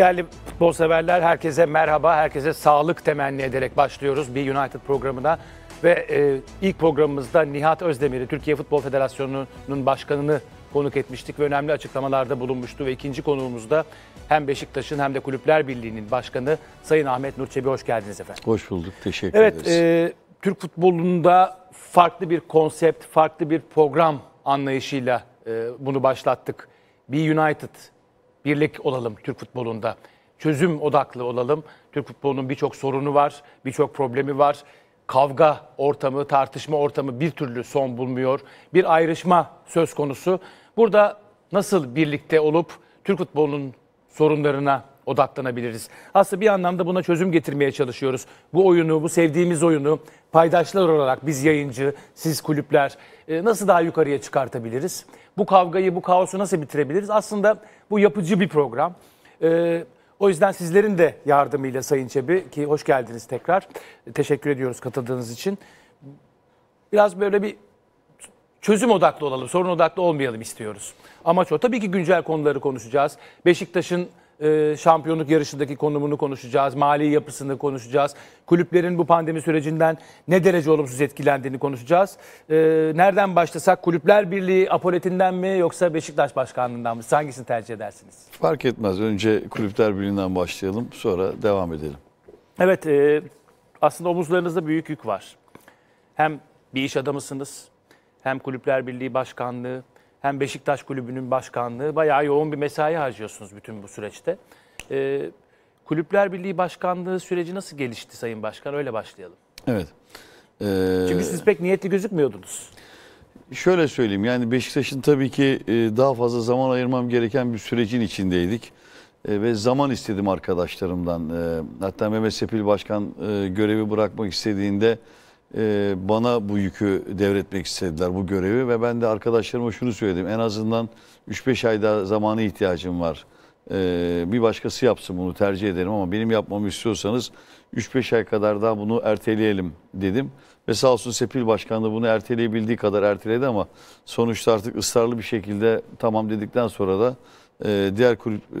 Değerli futbol severler, herkese merhaba, herkese sağlık temenni ederek başlıyoruz bir United programına. Ve e, ilk programımızda Nihat Özdemir'i, Türkiye Futbol Federasyonu'nun başkanını konuk etmiştik ve önemli açıklamalarda bulunmuştu. Ve ikinci konuğumuzda hem Beşiktaş'ın hem de Kulüpler Birliği'nin başkanı Sayın Ahmet Nurçebi. Hoş geldiniz efendim. Hoş bulduk, teşekkür evet, ederiz. Evet, Türk futbolunda farklı bir konsept, farklı bir program anlayışıyla e, bunu başlattık. bir United birlik olalım Türk futbolunda. Çözüm odaklı olalım. Türk futbolunun birçok sorunu var, birçok problemi var. Kavga ortamı, tartışma ortamı bir türlü son bulmuyor. Bir ayrışma söz konusu. Burada nasıl birlikte olup Türk futbolunun sorunlarına odaklanabiliriz. Aslında bir anlamda buna çözüm getirmeye çalışıyoruz. Bu oyunu, bu sevdiğimiz oyunu paydaşlar olarak biz yayıncı, siz kulüpler e, nasıl daha yukarıya çıkartabiliriz? Bu kavgayı, bu kaosu nasıl bitirebiliriz? Aslında bu yapıcı bir program. E, o yüzden sizlerin de yardımıyla Sayın Çebi ki hoş geldiniz tekrar. E, teşekkür ediyoruz katıldığınız için. Biraz böyle bir çözüm odaklı olalım, sorun odaklı olmayalım istiyoruz. Amaç o. Tabii ki güncel konuları konuşacağız. Beşiktaş'ın e, şampiyonluk yarışındaki konumunu konuşacağız, mali yapısını konuşacağız. Kulüplerin bu pandemi sürecinden ne derece olumsuz etkilendiğini konuşacağız. Ee, nereden başlasak? Kulüpler Birliği apoletinden mi yoksa Beşiktaş Başkanlığından mı? Hangisini tercih edersiniz? Fark etmez. Önce Kulüpler Birliği'nden başlayalım, sonra devam edelim. Evet, e, aslında omuzlarınızda büyük yük var. Hem bir iş adamısınız, hem Kulüpler Birliği Başkanlığı, hem Beşiktaş Kulübü'nün başkanlığı bayağı yoğun bir mesai harcıyorsunuz bütün bu süreçte. E, Kulüpler Birliği Başkanlığı süreci nasıl gelişti Sayın Başkan? Öyle başlayalım. Evet. Ee, Çünkü siz pek niyetli gözükmüyordunuz. Şöyle söyleyeyim yani Beşiktaş'ın tabii ki e, daha fazla zaman ayırmam gereken bir sürecin içindeydik. E, ve zaman istedim arkadaşlarımdan. E, hatta Mehmet Sepil Başkan görevi bırakmak istediğinde ee, bana bu yükü devretmek istediler bu görevi ve ben de arkadaşlarıma şunu söyledim. En azından 3-5 ayda zamanı ihtiyacım var. Ee, bir başkası yapsın bunu tercih ederim ama benim yapmamı istiyorsanız 3-5 ay kadar daha bunu erteleyelim dedim. Ve sağ olsun Sepil Başkan da bunu erteleyebildiği kadar erteledi ama sonuçta artık ısrarlı bir şekilde tamam dedikten sonra da e, diğer kulüp e,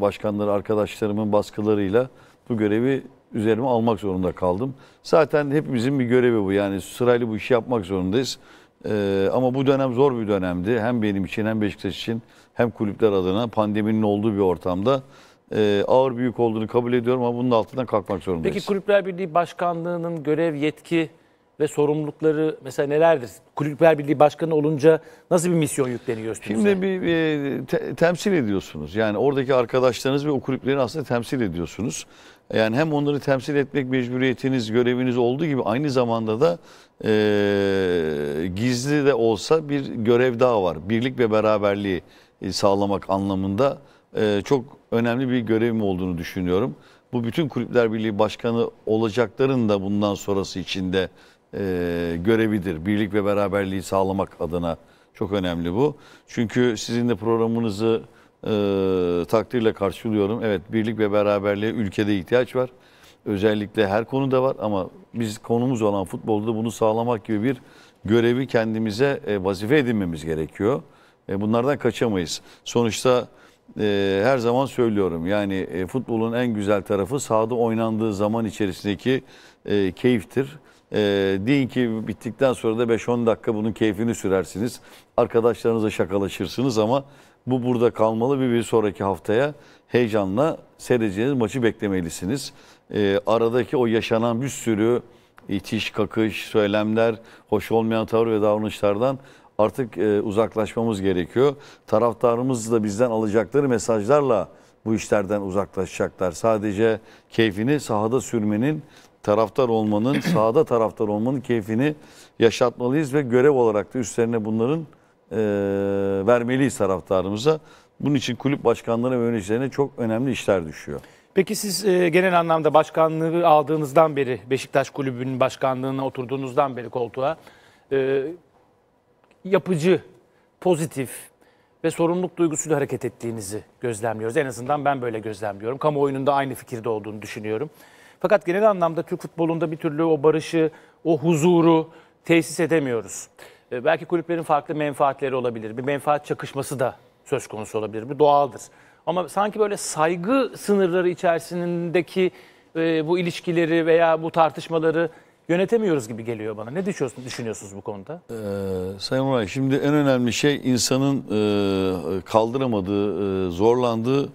başkanları arkadaşlarımın baskılarıyla bu görevi üzerime almak zorunda kaldım. Zaten hepimizin bir görevi bu. Yani sırayla bu işi yapmak zorundayız. Ee, ama bu dönem zor bir dönemdi. Hem benim için hem Beşiktaş için hem kulüpler adına pandeminin olduğu bir ortamda e, ağır büyük olduğunu kabul ediyorum ama bunun altından kalkmak zorundayız. Peki Kulüpler Birliği Başkanlığı'nın görev, yetki ve sorumlulukları mesela nelerdir? Kulüpler Birliği Başkanı olunca nasıl bir misyon yükleniyor üstünüze? Şimdi bir e, te, temsil ediyorsunuz. Yani oradaki arkadaşlarınız ve o kulüpleri aslında temsil ediyorsunuz. Yani hem onları temsil etmek mecburiyetiniz, göreviniz olduğu gibi aynı zamanda da e, gizli de olsa bir görev daha var. Birlik ve beraberliği e, sağlamak anlamında e, çok önemli bir görevim olduğunu düşünüyorum. Bu bütün Kulüpler Birliği Başkanı olacakların da bundan sonrası içinde e, görevidir. Birlik ve beraberliği sağlamak adına çok önemli bu. Çünkü sizin de programınızı e, takdirle karşılıyorum. Evet birlik ve beraberliğe ülkede ihtiyaç var. Özellikle her konuda var ama biz konumuz olan futbolda bunu sağlamak gibi bir görevi kendimize e, vazife edinmemiz gerekiyor. E, bunlardan kaçamayız. Sonuçta e, her zaman söylüyorum yani e, futbolun en güzel tarafı sahada oynandığı zaman içerisindeki e, keyiftir. E, deyin ki bittikten sonra da 5-10 dakika bunun keyfini sürersiniz. Arkadaşlarınızla şakalaşırsınız ama bu burada kalmalı bir bir sonraki haftaya heyecanla seyredeceğiniz maçı beklemelisiniz. E, aradaki o yaşanan bir sürü itiş, kakış, söylemler, hoş olmayan tavır ve davranışlardan artık e, uzaklaşmamız gerekiyor. Taraftarımız da bizden alacakları mesajlarla bu işlerden uzaklaşacaklar. Sadece keyfini sahada sürmenin, taraftar olmanın, sahada taraftar olmanın keyfini yaşatmalıyız ve görev olarak da üstlerine bunların e, vermeliyiz taraftarımıza. Bunun için kulüp başkanları ve yöneticilerine çok önemli işler düşüyor. Peki siz e, genel anlamda başkanlığı aldığınızdan beri, Beşiktaş Kulübü'nün başkanlığına oturduğunuzdan beri koltuğa e, yapıcı, pozitif ve sorumluluk duygusuyla hareket ettiğinizi gözlemliyoruz. En azından ben böyle gözlemliyorum. Kamuoyunun aynı fikirde olduğunu düşünüyorum. Fakat genel anlamda Türk futbolunda bir türlü o barışı, o huzuru tesis edemiyoruz. Ee, belki kulüplerin farklı menfaatleri olabilir. Bir menfaat çakışması da söz konusu olabilir. Bu doğaldır. Ama sanki böyle saygı sınırları içerisindeki e, bu ilişkileri veya bu tartışmaları yönetemiyoruz gibi geliyor bana. Ne düşünüyorsunuz, düşünüyorsunuz bu konuda? Ee, Sayın Murat, şimdi en önemli şey insanın e, kaldıramadığı, e, zorlandığı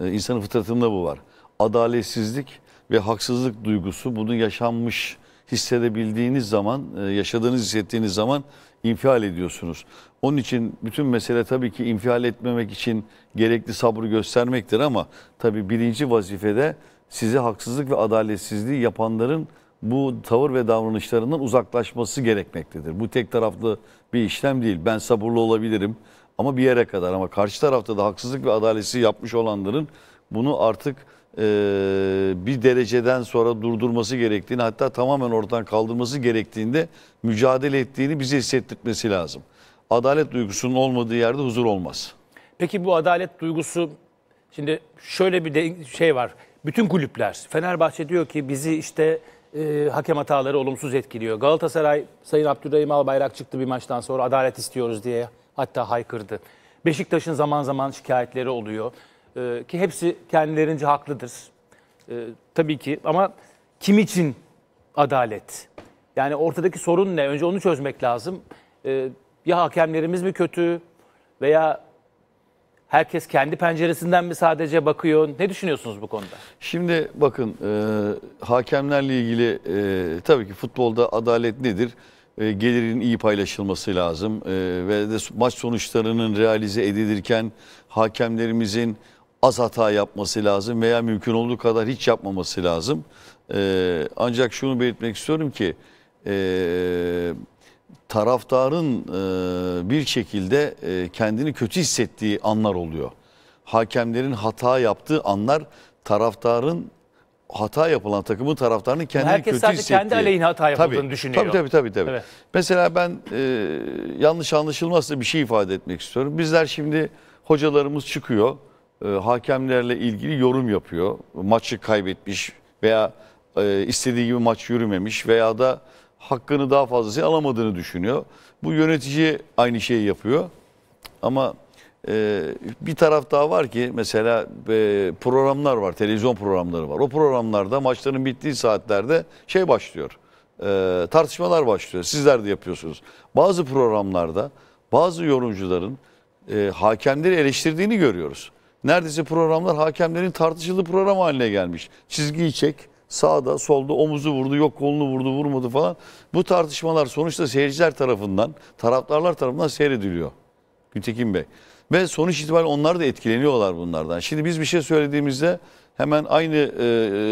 e, insanın fıtratında bu var. Adaletsizlik ve haksızlık duygusu bunu yaşanmış hissedebildiğiniz zaman, e, yaşadığınız, hissettiğiniz zaman infial ediyorsunuz. Onun için bütün mesele tabii ki infial etmemek için gerekli sabrı göstermektir ama tabii birinci vazifede size haksızlık ve adaletsizliği yapanların bu tavır ve davranışlarından uzaklaşması gerekmektedir. Bu tek taraflı bir işlem değil. Ben sabırlı olabilirim ama bir yere kadar ama karşı tarafta da haksızlık ve adaletsizliği yapmış olanların bunu artık e, bir dereceden sonra durdurması gerektiğini hatta tamamen ortadan kaldırması gerektiğinde mücadele ettiğini bize hissettirmesi lazım. Adalet duygusunun olmadığı yerde huzur olmaz. Peki bu adalet duygusu şimdi şöyle bir şey var. Bütün kulüpler Fenerbahçe diyor ki bizi işte e, hakem hataları olumsuz etkiliyor. Galatasaray Sayın Abdurrahim Albayrak çıktı bir maçtan sonra adalet istiyoruz diye hatta haykırdı. Beşiktaş'ın zaman zaman şikayetleri oluyor. Ee, ki hepsi kendilerince haklıdır. Ee, tabii ki ama kim için adalet? Yani ortadaki sorun ne? Önce onu çözmek lazım. Ee, ya hakemlerimiz mi kötü veya herkes kendi penceresinden mi sadece bakıyor? Ne düşünüyorsunuz bu konuda? Şimdi bakın e, hakemlerle ilgili e, tabii ki futbolda adalet nedir? E, gelirin iyi paylaşılması lazım e, ve de maç sonuçlarının realize edilirken hakemlerimizin az hata yapması lazım veya mümkün olduğu kadar hiç yapmaması lazım. Ee, ancak şunu belirtmek istiyorum ki e, taraftarın e, bir şekilde e, kendini kötü hissettiği anlar oluyor. Hakemlerin hata yaptığı anlar taraftarın hata yapılan takımın taraftarının kendini Herkes kötü hissettiği. Herkes sadece kendi aleyhine hata yapıldığını tabii, düşünüyor. Tabii tabii tabii. tabii. Evet. Mesela ben e, yanlış anlaşılmazsa bir şey ifade etmek istiyorum. Bizler şimdi hocalarımız çıkıyor e, hakemlerle ilgili yorum yapıyor. Maçı kaybetmiş veya e, istediği gibi maç yürümemiş veya da hakkını daha fazlası alamadığını düşünüyor. Bu yönetici aynı şeyi yapıyor. Ama e, bir taraf daha var ki mesela e, programlar var, televizyon programları var. O programlarda maçların bittiği saatlerde şey başlıyor, e, tartışmalar başlıyor. Sizler de yapıyorsunuz. Bazı programlarda bazı yorumcuların e, hakemleri eleştirdiğini görüyoruz neredeyse programlar hakemlerin tartışıldığı program haline gelmiş. Çizgiyi çek, sağda solda omuzu vurdu, yok kolunu vurdu, vurmadı falan. Bu tartışmalar sonuçta seyirciler tarafından, taraftarlar tarafından seyrediliyor. Gültekin Bey. Ve sonuç itibariyle onlar da etkileniyorlar bunlardan. Şimdi biz bir şey söylediğimizde hemen aynı e, e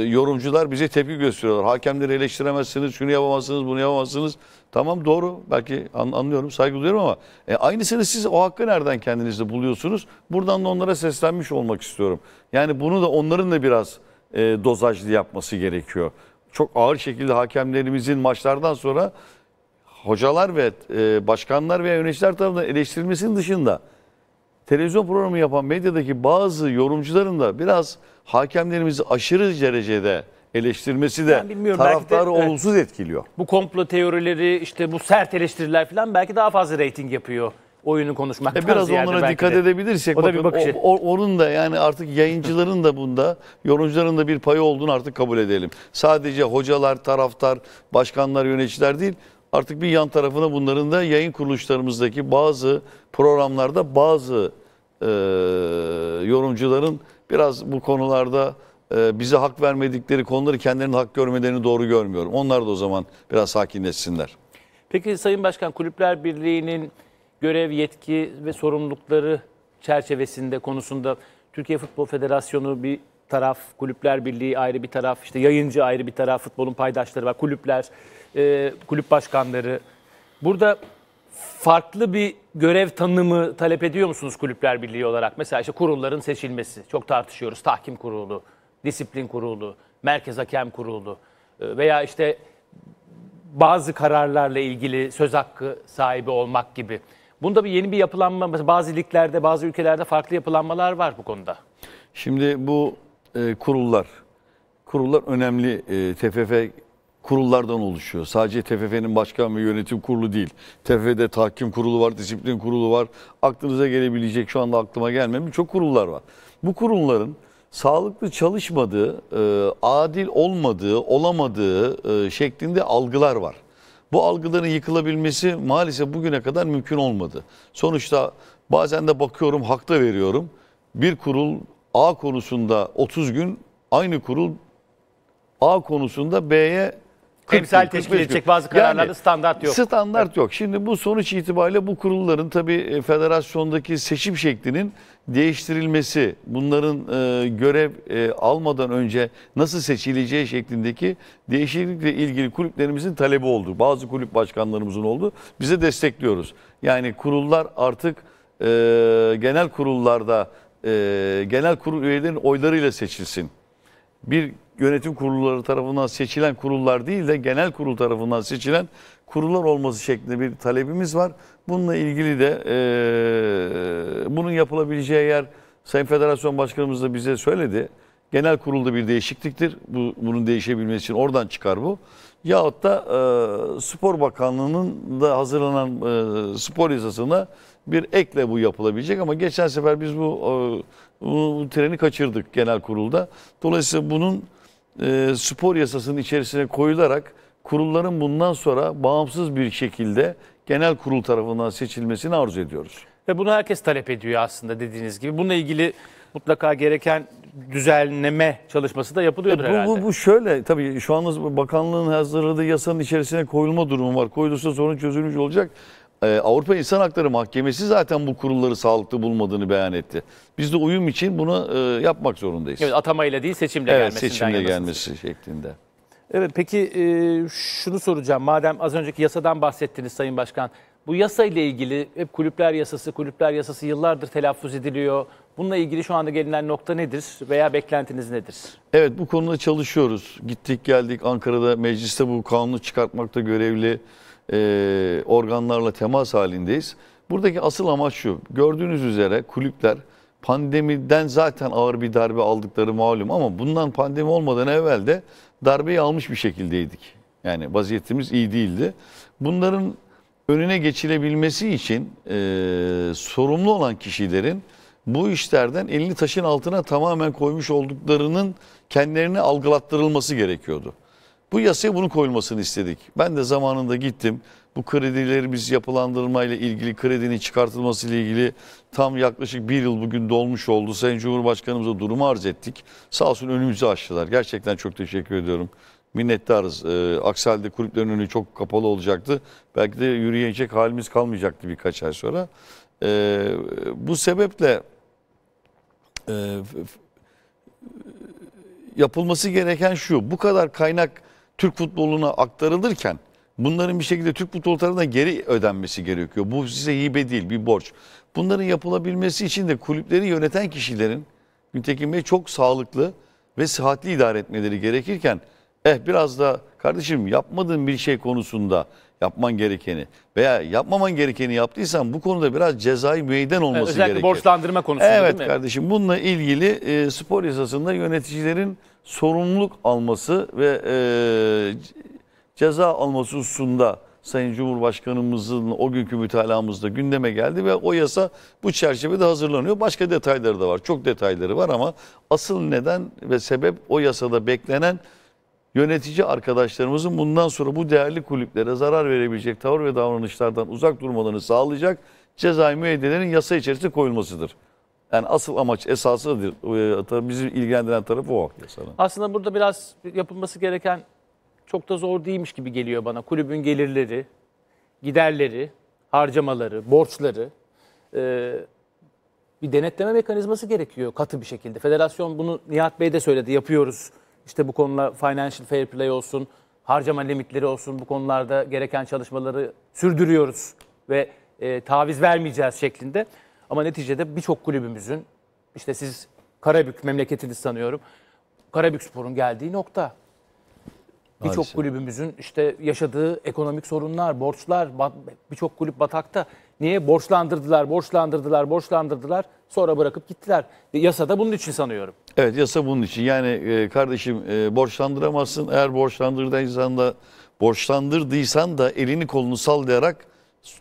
yorumcular bize tepki gösteriyorlar. Hakemleri eleştiremezsiniz, şunu yapamazsınız, bunu yapamazsınız. Tamam doğru belki anlıyorum saygı duyuyorum ama e, aynısını siz o hakkı nereden kendinizde buluyorsunuz? Buradan da onlara seslenmiş olmak istiyorum. Yani bunu da onların da biraz e, dozajlı yapması gerekiyor. Çok ağır şekilde hakemlerimizin maçlardan sonra hocalar ve e, başkanlar veya yöneticiler tarafından eleştirilmesinin dışında televizyon programı yapan medyadaki bazı yorumcuların da biraz hakemlerimizi aşırı derecede eleştirmesi de yani taraftarı de, olumsuz evet. etkiliyor. Bu komplo teorileri işte bu sert eleştiriler falan belki daha fazla reyting yapıyor oyunu konuşmak. E biraz onlara dikkat de. edebilirsek o bakın, da bir bakış. O, onun da yani artık yayıncıların da bunda, yorumcuların da bir payı olduğunu artık kabul edelim. Sadece hocalar, taraftar, başkanlar, yöneticiler değil. Artık bir yan tarafına bunların da yayın kuruluşlarımızdaki bazı programlarda bazı e, yorumcuların biraz bu konularda e, bize hak vermedikleri konuları kendilerinin hak görmelerini doğru görmüyorum. Onlar da o zaman biraz sakinleşsinler. Peki Sayın Başkan Kulüpler Birliği'nin görev, yetki ve sorumlulukları çerçevesinde konusunda Türkiye Futbol Federasyonu bir taraf, Kulüpler Birliği ayrı bir taraf, işte yayıncı ayrı bir taraf, futbolun paydaşları var, kulüpler, e, kulüp başkanları. Burada farklı bir görev tanımı talep ediyor musunuz Kulüpler Birliği olarak? Mesela işte kurulların seçilmesi, çok tartışıyoruz, tahkim kurulu, disiplin kurulu, merkez hakem kurulu ee, veya işte bazı kararlarla ilgili söz hakkı sahibi olmak gibi. Bunda bir yeni bir yapılanma, bazı liglerde, bazı ülkelerde farklı yapılanmalar var bu konuda. Şimdi bu e, kurullar, kurullar önemli e, TFF kurullardan oluşuyor. Sadece TFF'nin başkan ve yönetim kurulu değil. TFF'de tahkim kurulu var, disiplin kurulu var. Aklınıza gelebilecek şu anda aklıma gelmeyen birçok kurullar var. Bu kurulların sağlıklı çalışmadığı, e, adil olmadığı, olamadığı e, şeklinde algılar var. Bu algıların yıkılabilmesi maalesef bugüne kadar mümkün olmadı. Sonuçta bazen de bakıyorum hakta veriyorum. Bir kurul A konusunda 30 gün, aynı kurul A konusunda B'ye Temsel teşkil edecek bazı kararlarda yani, standart yok. Standart yok. Şimdi bu sonuç itibariyle bu kurulların tabii e, federasyondaki seçim şeklinin değiştirilmesi, bunların e, görev e, almadan önce nasıl seçileceği şeklindeki değişiklikle ilgili kulüplerimizin talebi oldu. Bazı kulüp başkanlarımızın oldu. Bize destekliyoruz. Yani kurullar artık e, genel kurullarda e, genel kurul üyelerinin oylarıyla seçilsin. Bir yönetim kurulları tarafından seçilen kurullar değil de genel kurul tarafından seçilen kurullar olması şeklinde bir talebimiz var. Bununla ilgili de e, bunun yapılabileceği yer Sayın Federasyon Başkanımız da bize söyledi. Genel kurulda bir değişikliktir. Bu, bunun değişebilmesi için oradan çıkar bu. Yahut da e, Spor Bakanlığı'nın da hazırlanan e, spor yasasına bir ekle bu yapılabilecek. Ama geçen sefer biz bu, e, bu, bu treni kaçırdık genel kurulda. Dolayısıyla bunun e, spor yasasının içerisine koyularak kurulların bundan sonra bağımsız bir şekilde genel kurul tarafından seçilmesini arzu ediyoruz. Ve bunu herkes talep ediyor aslında dediğiniz gibi. Bununla ilgili mutlaka gereken düzenleme çalışması da yapılıyordur e, bu, herhalde. Bu, bu şöyle tabii şu an bakanlığın hazırladığı yasanın içerisine koyulma durumu var. Koyulursa sorun çözülmüş olacak e, Avrupa İnsan Hakları Mahkemesi zaten bu kurulları sağlıklı bulmadığını beyan etti. Biz de uyum için bunu e, yapmak zorundayız. Evet, atamayla değil seçimle evet, gelmesinden seçimle gelmesi siz. şeklinde. Evet peki e, şunu soracağım. Madem az önceki yasadan bahsettiniz Sayın Başkan. Bu yasa ile ilgili hep kulüpler yasası, kulüpler yasası yıllardır telaffuz ediliyor. Bununla ilgili şu anda gelinen nokta nedir veya beklentiniz nedir? Evet bu konuda çalışıyoruz. Gittik geldik Ankara'da mecliste bu kanunu çıkartmakta görevli e, organlarla temas halindeyiz. Buradaki asıl amaç şu. Gördüğünüz üzere kulüpler pandemiden zaten ağır bir darbe aldıkları malum ama bundan pandemi olmadan evvel de darbeyi almış bir şekildeydik. Yani vaziyetimiz iyi değildi. Bunların önüne geçilebilmesi için e, sorumlu olan kişilerin bu işlerden elini taşın altına tamamen koymuş olduklarının kendilerini algılattırılması gerekiyordu. Bu yasaya bunu koyulmasını istedik. Ben de zamanında gittim. Bu kredilerimiz yapılandırmayla ilgili kredinin çıkartılması ile ilgili tam yaklaşık bir yıl bugün dolmuş oldu. Sayın Cumhurbaşkanımıza durumu arz ettik. Sağ olsun önümüzü açtılar. Gerçekten çok teşekkür ediyorum. Minnettarız. Ee, aksi halde kulüplerin önü çok kapalı olacaktı. Belki de yürüyecek halimiz kalmayacaktı birkaç ay sonra. Ee, bu sebeple e, yapılması gereken şu. Bu kadar kaynak Türk futboluna aktarılırken bunların bir şekilde Türk futbol tarafına geri ödenmesi gerekiyor. Bu size hibe değil bir borç. Bunların yapılabilmesi için de kulüpleri yöneten kişilerin Güntekin Bey çok sağlıklı ve sıhhatli idare etmeleri gerekirken eh biraz da kardeşim yapmadığın bir şey konusunda yapman gerekeni veya yapmaman gerekeni yaptıysan bu konuda biraz cezai müeyden olması evet, özellikle gerekir. Özellikle borçlandırma konusunda evet, değil mi? Evet kardeşim bununla ilgili e, spor yasasında yöneticilerin sorumluluk alması ve e, ceza alması hususunda Sayın Cumhurbaşkanımızın o günkü mütalamızda gündeme geldi ve o yasa bu çerçevede hazırlanıyor. Başka detayları da var. Çok detayları var ama asıl neden ve sebep o yasada beklenen yönetici arkadaşlarımızın bundan sonra bu değerli kulüplere zarar verebilecek tavır ve davranışlardan uzak durmalarını sağlayacak cezai müeyyidelerin yasa içerisinde koyulmasıdır. Yani asıl amaç esasıdır. E, Tabii bizi ilgilendiren tarafı o. Aslında burada biraz yapılması gereken çok da zor değilmiş gibi geliyor bana. Kulübün gelirleri, giderleri, harcamaları, borçları. E, bir denetleme mekanizması gerekiyor katı bir şekilde. Federasyon bunu Nihat Bey de söyledi. Yapıyoruz. işte bu konuda financial fair play olsun, harcama limitleri olsun bu konularda gereken çalışmaları sürdürüyoruz ve e, taviz vermeyeceğiz şeklinde. Ama neticede birçok kulübümüzün işte siz Karabük memleketiniz sanıyorum. Karabük Spor'un geldiği nokta. Birçok kulübümüzün işte yaşadığı ekonomik sorunlar, borçlar, birçok kulüp batakta. Niye? Borçlandırdılar, borçlandırdılar, borçlandırdılar. Sonra bırakıp gittiler. E, Yasa da bunun için sanıyorum. Evet yasa bunun için. Yani e, kardeşim e, borçlandıramazsın. Eğer borçlandırdıysan da borçlandırdıysan da elini kolunu sallayarak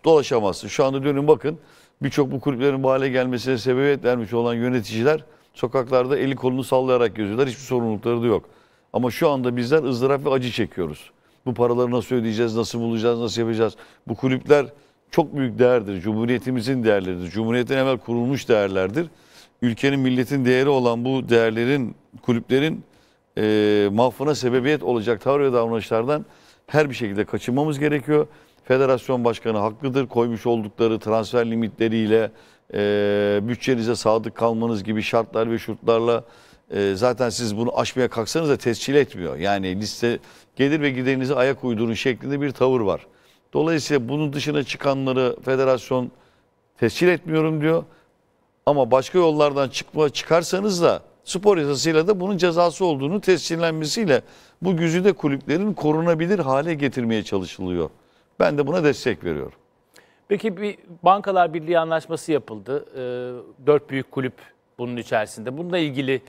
dolaşamazsın. Şu anda dönün bakın birçok bu kulüplerin bu hale gelmesine sebebiyet vermiş olan yöneticiler sokaklarda eli kolunu sallayarak geziyorlar. Hiçbir sorumlulukları da yok. Ama şu anda bizler ızdırap ve acı çekiyoruz. Bu paraları nasıl ödeyeceğiz, nasıl bulacağız, nasıl yapacağız? Bu kulüpler çok büyük değerdir. Cumhuriyetimizin değerleridir. cumhuriyetin evvel kurulmuş değerlerdir. Ülkenin, milletin değeri olan bu değerlerin, kulüplerin e, mahfına sebebiyet olacak tavır ve davranışlardan her bir şekilde kaçınmamız gerekiyor. Federasyon başkanı haklıdır. Koymuş oldukları transfer limitleriyle e, bütçenize sadık kalmanız gibi şartlar ve şurtlarla e, zaten siz bunu aşmaya kalksanız da tescil etmiyor. Yani liste gelir ve giderinize ayak uydurun şeklinde bir tavır var. Dolayısıyla bunun dışına çıkanları federasyon tescil etmiyorum diyor. Ama başka yollardan çıkma çıkarsanız da spor yasasıyla da bunun cezası olduğunu tescillenmesiyle bu güzide kulüplerin korunabilir hale getirmeye çalışılıyor. Ben de buna destek veriyorum. Peki bir Bankalar Birliği anlaşması yapıldı. Ee, dört büyük kulüp bunun içerisinde. Bununla ilgili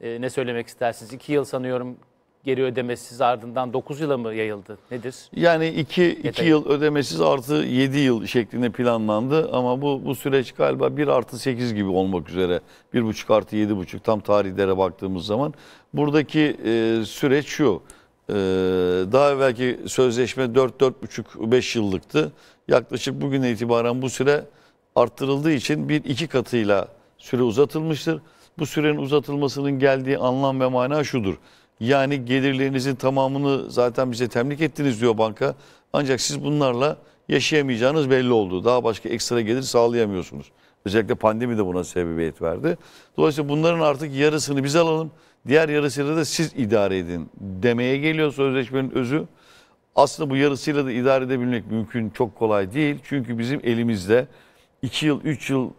e, ne söylemek istersiniz? İki yıl sanıyorum geri ödemesiz ardından 9 yıla mı yayıldı? Nedir? Yani 2 2 yıl ödemesiz artı 7 yıl şeklinde planlandı ama bu bu süreç galiba 1 artı 8 gibi olmak üzere 1,5 artı 7,5 tam tarihlere baktığımız zaman buradaki e, süreç şu. Ee, daha evvelki sözleşme 4-4,5-5 yıllıktı. Yaklaşık bugüne itibaren bu süre arttırıldığı için bir iki katıyla süre uzatılmıştır. Bu sürenin uzatılmasının geldiği anlam ve mana şudur. Yani gelirlerinizin tamamını zaten bize temlik ettiniz diyor banka. Ancak siz bunlarla yaşayamayacağınız belli oldu. Daha başka ekstra gelir sağlayamıyorsunuz. Özellikle pandemi de buna sebebiyet verdi. Dolayısıyla bunların artık yarısını biz alalım diğer yarısıyla da siz idare edin demeye geliyor sözleşmenin özü. Aslında bu yarısıyla da idare edebilmek mümkün çok kolay değil. Çünkü bizim elimizde 2 yıl 3 yıl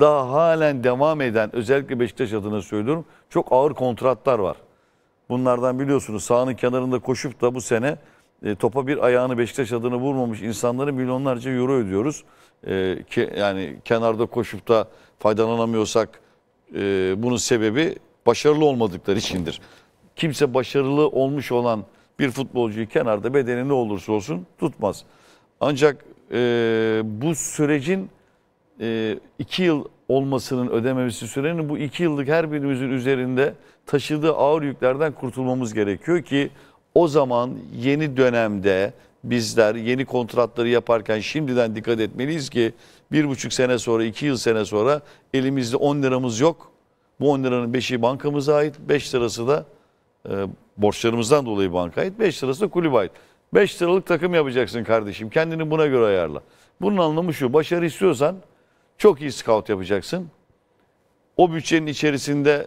daha halen devam eden özellikle Beşiktaş adına söylüyorum çok ağır kontratlar var. Bunlardan biliyorsunuz sahanın kenarında koşup da bu sene e, topa bir ayağını Beşiktaş adına vurmamış insanlara milyonlarca euro ödüyoruz. E, ke, yani kenarda koşup da faydalanamıyorsak e, bunun sebebi başarılı olmadıkları içindir. Kimse başarılı olmuş olan bir futbolcuyu kenarda bedeni ne olursa olsun tutmaz. Ancak e, bu sürecin e, iki yıl olmasının ödememesi sürenin bu iki yıllık her birimizin üzerinde taşıdığı ağır yüklerden kurtulmamız gerekiyor ki o zaman yeni dönemde bizler yeni kontratları yaparken şimdiden dikkat etmeliyiz ki bir buçuk sene sonra iki yıl sene sonra elimizde 10 liramız yok bu 10 liranın 5'i bankamıza ait, 5 lirası da e, borçlarımızdan dolayı banka ait, 5 lirası da kulübe ait. 5 liralık takım yapacaksın kardeşim. Kendini buna göre ayarla. Bunun anlamı şu. Başarı istiyorsan çok iyi scout yapacaksın. O bütçenin içerisinde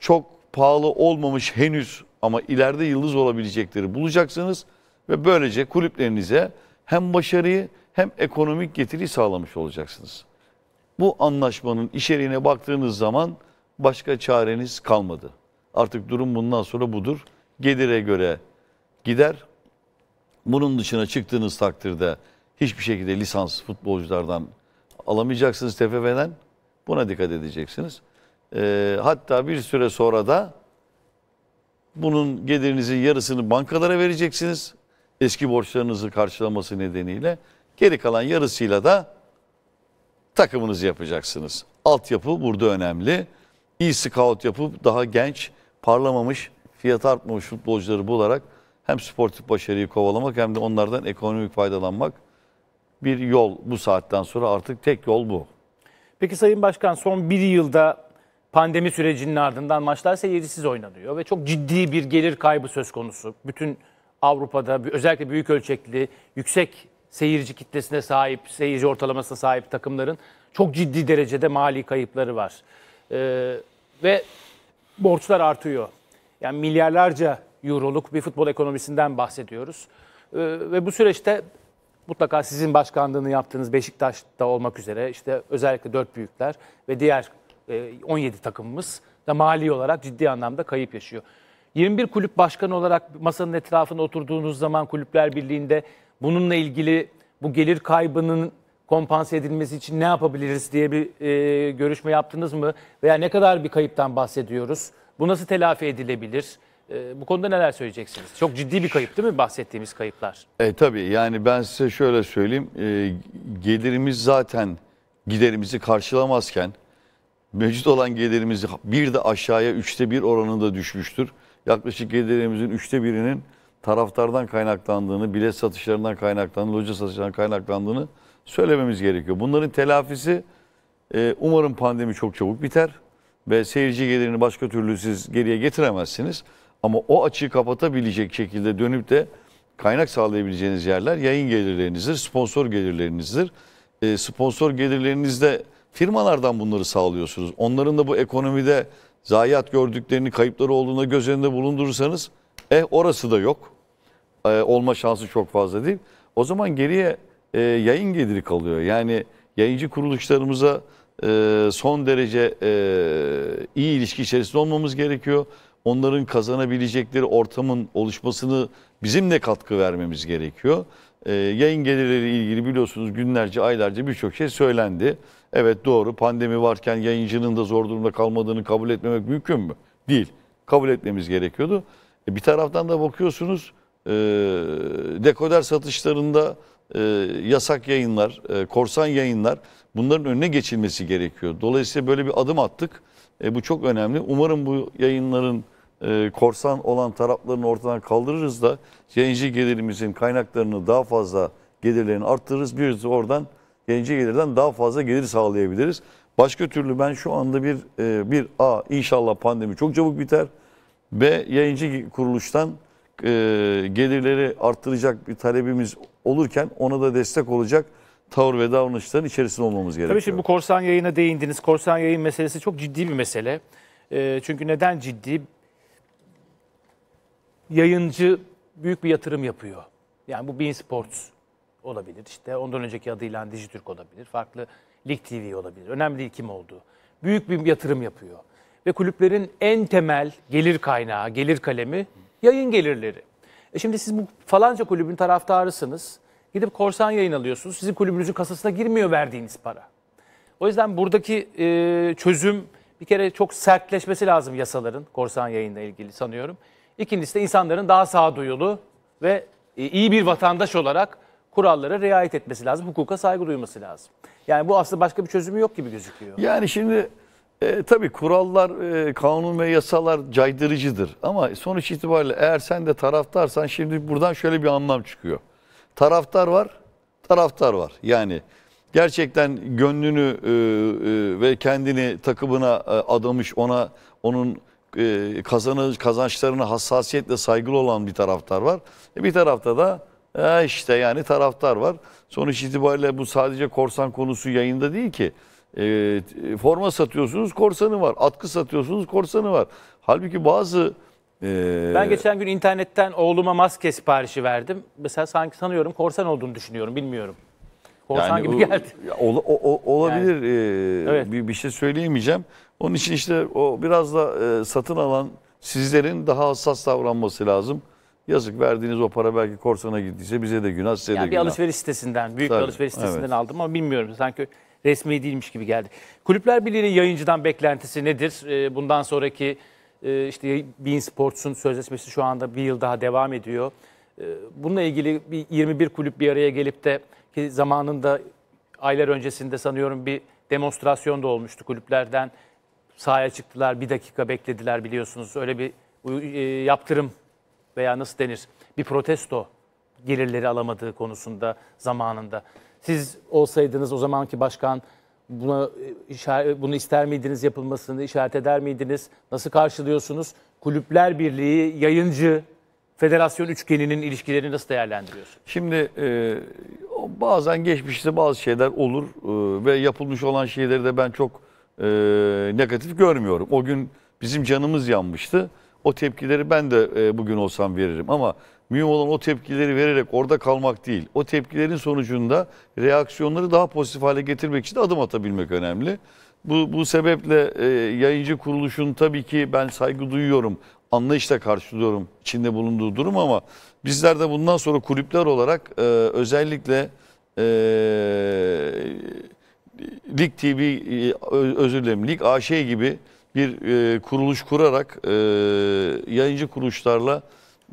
çok pahalı olmamış henüz ama ileride yıldız olabilecekleri bulacaksınız. Ve böylece kulüplerinize hem başarıyı hem ekonomik getiri sağlamış olacaksınız. Bu anlaşmanın içeriğine baktığınız zaman başka çareniz kalmadı. Artık durum bundan sonra budur. Gelire göre gider. Bunun dışına çıktığınız takdirde hiçbir şekilde lisans futbolculardan alamayacaksınız TFF'den. Buna dikkat edeceksiniz. Ee, hatta bir süre sonra da bunun gelirinizin yarısını bankalara vereceksiniz. Eski borçlarınızı karşılaması nedeniyle. Geri kalan yarısıyla da takımınızı yapacaksınız. Altyapı burada önemli iyi scout yapıp daha genç, parlamamış, fiyat artmamış futbolcuları bularak hem sportif başarıyı kovalamak hem de onlardan ekonomik faydalanmak bir yol bu saatten sonra artık tek yol bu. Peki Sayın Başkan son bir yılda pandemi sürecinin ardından maçlar seyircisiz oynanıyor ve çok ciddi bir gelir kaybı söz konusu. Bütün Avrupa'da özellikle büyük ölçekli, yüksek seyirci kitlesine sahip, seyirci ortalamasına sahip takımların çok ciddi derecede mali kayıpları var. E, ve borçlar artıyor. Yani milyarlarca euroluk bir futbol ekonomisinden bahsediyoruz. E, ve bu süreçte mutlaka sizin başkanlığını yaptığınız Beşiktaş'ta olmak üzere işte özellikle dört büyükler ve diğer 17 e, takımımız da mali olarak ciddi anlamda kayıp yaşıyor. 21 kulüp başkanı olarak masanın etrafına oturduğunuz zaman Kulüpler Birliği'nde bununla ilgili bu gelir kaybının kompanse edilmesi için ne yapabiliriz diye bir e, görüşme yaptınız mı? Veya ne kadar bir kayıptan bahsediyoruz? Bu nasıl telafi edilebilir? E, bu konuda neler söyleyeceksiniz? Çok ciddi bir kayıp değil mi bahsettiğimiz kayıplar? E, tabii yani ben size şöyle söyleyeyim. E, gelirimiz zaten giderimizi karşılamazken mevcut olan gelirimiz bir de aşağıya üçte bir oranında düşmüştür. Yaklaşık gelirimizin üçte birinin taraftardan kaynaklandığını, bilet satışlarından kaynaklandığını, loca satışlarından kaynaklandığını söylememiz gerekiyor. Bunların telafisi e, umarım pandemi çok çabuk biter ve seyirci gelirini başka türlü siz geriye getiremezsiniz. Ama o açığı kapatabilecek şekilde dönüp de kaynak sağlayabileceğiniz yerler yayın gelirlerinizdir, sponsor gelirlerinizdir. E, sponsor gelirlerinizde firmalardan bunları sağlıyorsunuz. Onların da bu ekonomide zayiat gördüklerini, kayıpları olduğunda göz önünde bulundurursanız eh orası da yok. E, olma şansı çok fazla değil. O zaman geriye e, yayın geliri kalıyor. Yani yayıncı kuruluşlarımıza e, son derece e, iyi ilişki içerisinde olmamız gerekiyor. Onların kazanabilecekleri ortamın oluşmasını bizimle katkı vermemiz gerekiyor. E, yayın gelirleri ilgili biliyorsunuz günlerce, aylarca birçok şey söylendi. Evet doğru pandemi varken yayıncının da zor durumda kalmadığını kabul etmemek mümkün mü? Değil. Kabul etmemiz gerekiyordu. E, bir taraftan da bakıyorsunuz e, dekoder satışlarında e, yasak yayınlar, e, korsan yayınlar bunların önüne geçilmesi gerekiyor. Dolayısıyla böyle bir adım attık. E, bu çok önemli. Umarım bu yayınların e, korsan olan taraflarını ortadan kaldırırız da yayıncı gelirimizin kaynaklarını daha fazla gelirlerini arttırırız. Biz oradan yayıncı gelirden daha fazla gelir sağlayabiliriz. Başka türlü ben şu anda bir e, bir a inşallah pandemi çok çabuk biter. B yayıncı kuruluştan e, gelirleri arttıracak bir talebimiz olurken ona da destek olacak tavır ve davranışların içerisinde olmamız gerekiyor. Tabii şimdi bu korsan yayına değindiniz. Korsan yayın meselesi çok ciddi bir mesele. E, çünkü neden ciddi? Yayıncı büyük bir yatırım yapıyor. Yani bu Bein Sports olabilir. İşte ondan önceki adıyla Dijitürk olabilir. Farklı Lig TV olabilir. Önemli değil kim olduğu. Büyük bir yatırım yapıyor. Ve kulüplerin en temel gelir kaynağı, gelir kalemi Yayın gelirleri. E şimdi siz bu falanca kulübün taraftarısınız. Gidip korsan yayın alıyorsunuz. Sizin kulübünüzün kasasına girmiyor verdiğiniz para. O yüzden buradaki e, çözüm bir kere çok sertleşmesi lazım yasaların korsan yayınla ilgili sanıyorum. İkincisi de insanların daha sağduyulu ve e, iyi bir vatandaş olarak kurallara riayet etmesi lazım. Hukuka saygı duyması lazım. Yani bu aslında başka bir çözümü yok gibi gözüküyor. Yani şimdi e, tabii kurallar, e, kanun ve yasalar caydırıcıdır. Ama sonuç itibariyle eğer sen de taraftarsan şimdi buradan şöyle bir anlam çıkıyor. Taraftar var, taraftar var. Yani gerçekten gönlünü e, e, ve kendini takımına e, adamış, ona onun e, kazanı, kazançlarına hassasiyetle saygılı olan bir taraftar var. E, bir tarafta da e, işte yani taraftar var. Sonuç itibariyle bu sadece korsan konusu yayında değil ki. E, forma satıyorsunuz korsanı var. Atkı satıyorsunuz korsanı var. Halbuki bazı ee, ben geçen gün internetten oğluma maske siparişi verdim. Mesela sanki sanıyorum korsan olduğunu düşünüyorum, bilmiyorum. Korsan yani gibi geldi. Ol, o, olabilir. Yani. Ee, evet. bir, bir şey söyleyemeyeceğim. Onun için işte o biraz da e, satın alan sizlerin daha hassas davranması lazım. Yazık verdiğiniz o para belki korsana gittiyse bize de günah, size yani de bir günah. Bir alışveriş sitesinden, büyük Tabii, bir alışveriş sitesinden evet. aldım ama bilmiyorum. Sanki resmi değilmiş gibi geldi. Kulüpler Birliği'nin yayıncıdan beklentisi nedir? Ee, bundan sonraki e, işte Bein Sports'un sözleşmesi şu anda bir yıl daha devam ediyor. Ee, bununla ilgili bir 21 kulüp bir araya gelip de ki zamanında aylar öncesinde sanıyorum bir demonstrasyon da olmuştu kulüplerden. Sahaya çıktılar, bir dakika beklediler biliyorsunuz. Öyle bir e, yaptırım veya nasıl denir bir protesto gelirleri alamadığı konusunda zamanında. Siz olsaydınız o zamanki başkan buna e, bunu ister miydiniz yapılmasını işaret eder miydiniz? Nasıl karşılıyorsunuz? Kulüpler Birliği, yayıncı, federasyon üçgeninin ilişkilerini nasıl değerlendiriyorsunuz? Şimdi e, bazen geçmişte bazı şeyler olur e, ve yapılmış olan şeyleri de ben çok e, negatif görmüyorum. O gün bizim canımız yanmıştı. O tepkileri ben de e, bugün olsam veririm ama Mühim olan o tepkileri vererek orada kalmak değil. O tepkilerin sonucunda reaksiyonları daha pozitif hale getirmek için adım atabilmek önemli. Bu, bu sebeple e, yayıncı kuruluşun tabii ki ben saygı duyuyorum, anlayışla karşılıyorum içinde bulunduğu durum ama bizler de bundan sonra kulüpler olarak e, özellikle e, Lig TV, e, özür dilerim Lig AŞ gibi bir e, kuruluş kurarak e, yayıncı kuruluşlarla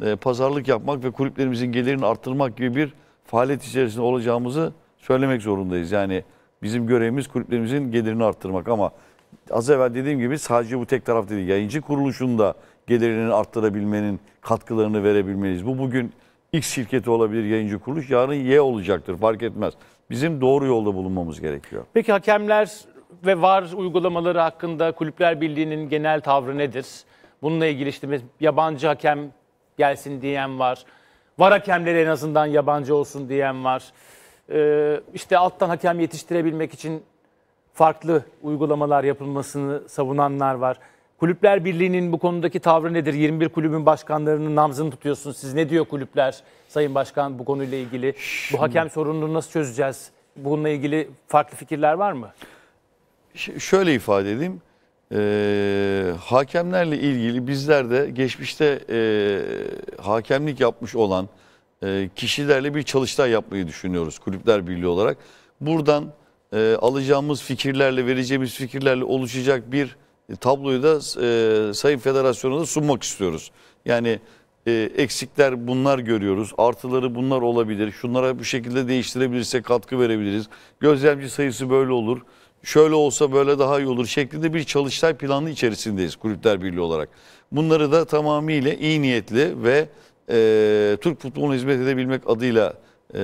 e, pazarlık yapmak ve kulüplerimizin gelirini arttırmak gibi bir faaliyet içerisinde olacağımızı söylemek zorundayız. Yani bizim görevimiz kulüplerimizin gelirini arttırmak ama az evvel dediğim gibi sadece bu tek taraf değil. Yayıncı kuruluşunda gelirini arttırabilmenin katkılarını verebilmeliyiz. Bu bugün X şirketi olabilir yayıncı kuruluş yarın Y olacaktır fark etmez. Bizim doğru yolda bulunmamız gerekiyor. Peki hakemler ve VAR uygulamaları hakkında Kulüpler Birliği'nin genel tavrı nedir? Bununla ilgili işte yabancı hakem gelsin diyen var. Var hakemleri en azından yabancı olsun diyen var. Ee, işte alttan hakem yetiştirebilmek için farklı uygulamalar yapılmasını savunanlar var. Kulüpler Birliği'nin bu konudaki tavrı nedir? 21 kulübün başkanlarının namzını tutuyorsunuz. Siz ne diyor kulüpler Sayın Başkan bu konuyla ilgili? Şimdi, bu hakem sorununu nasıl çözeceğiz? Bununla ilgili farklı fikirler var mı? Şöyle ifade edeyim e, hakemlerle ilgili bizler de geçmişte e, hakemlik yapmış olan e, kişilerle bir çalıştay yapmayı düşünüyoruz kulüpler birliği olarak. Buradan e, alacağımız fikirlerle vereceğimiz fikirlerle oluşacak bir tabloyu da e, Sayın Federasyon'a da sunmak istiyoruz. Yani e, eksikler bunlar görüyoruz. Artıları bunlar olabilir. Şunlara bu şekilde değiştirebilirse katkı verebiliriz. Gözlemci sayısı böyle olur şöyle olsa böyle daha iyi olur şeklinde bir çalıştay planı içerisindeyiz kulüpler birliği olarak. Bunları da tamamıyla iyi niyetli ve e, Türk futboluna hizmet edebilmek adıyla e,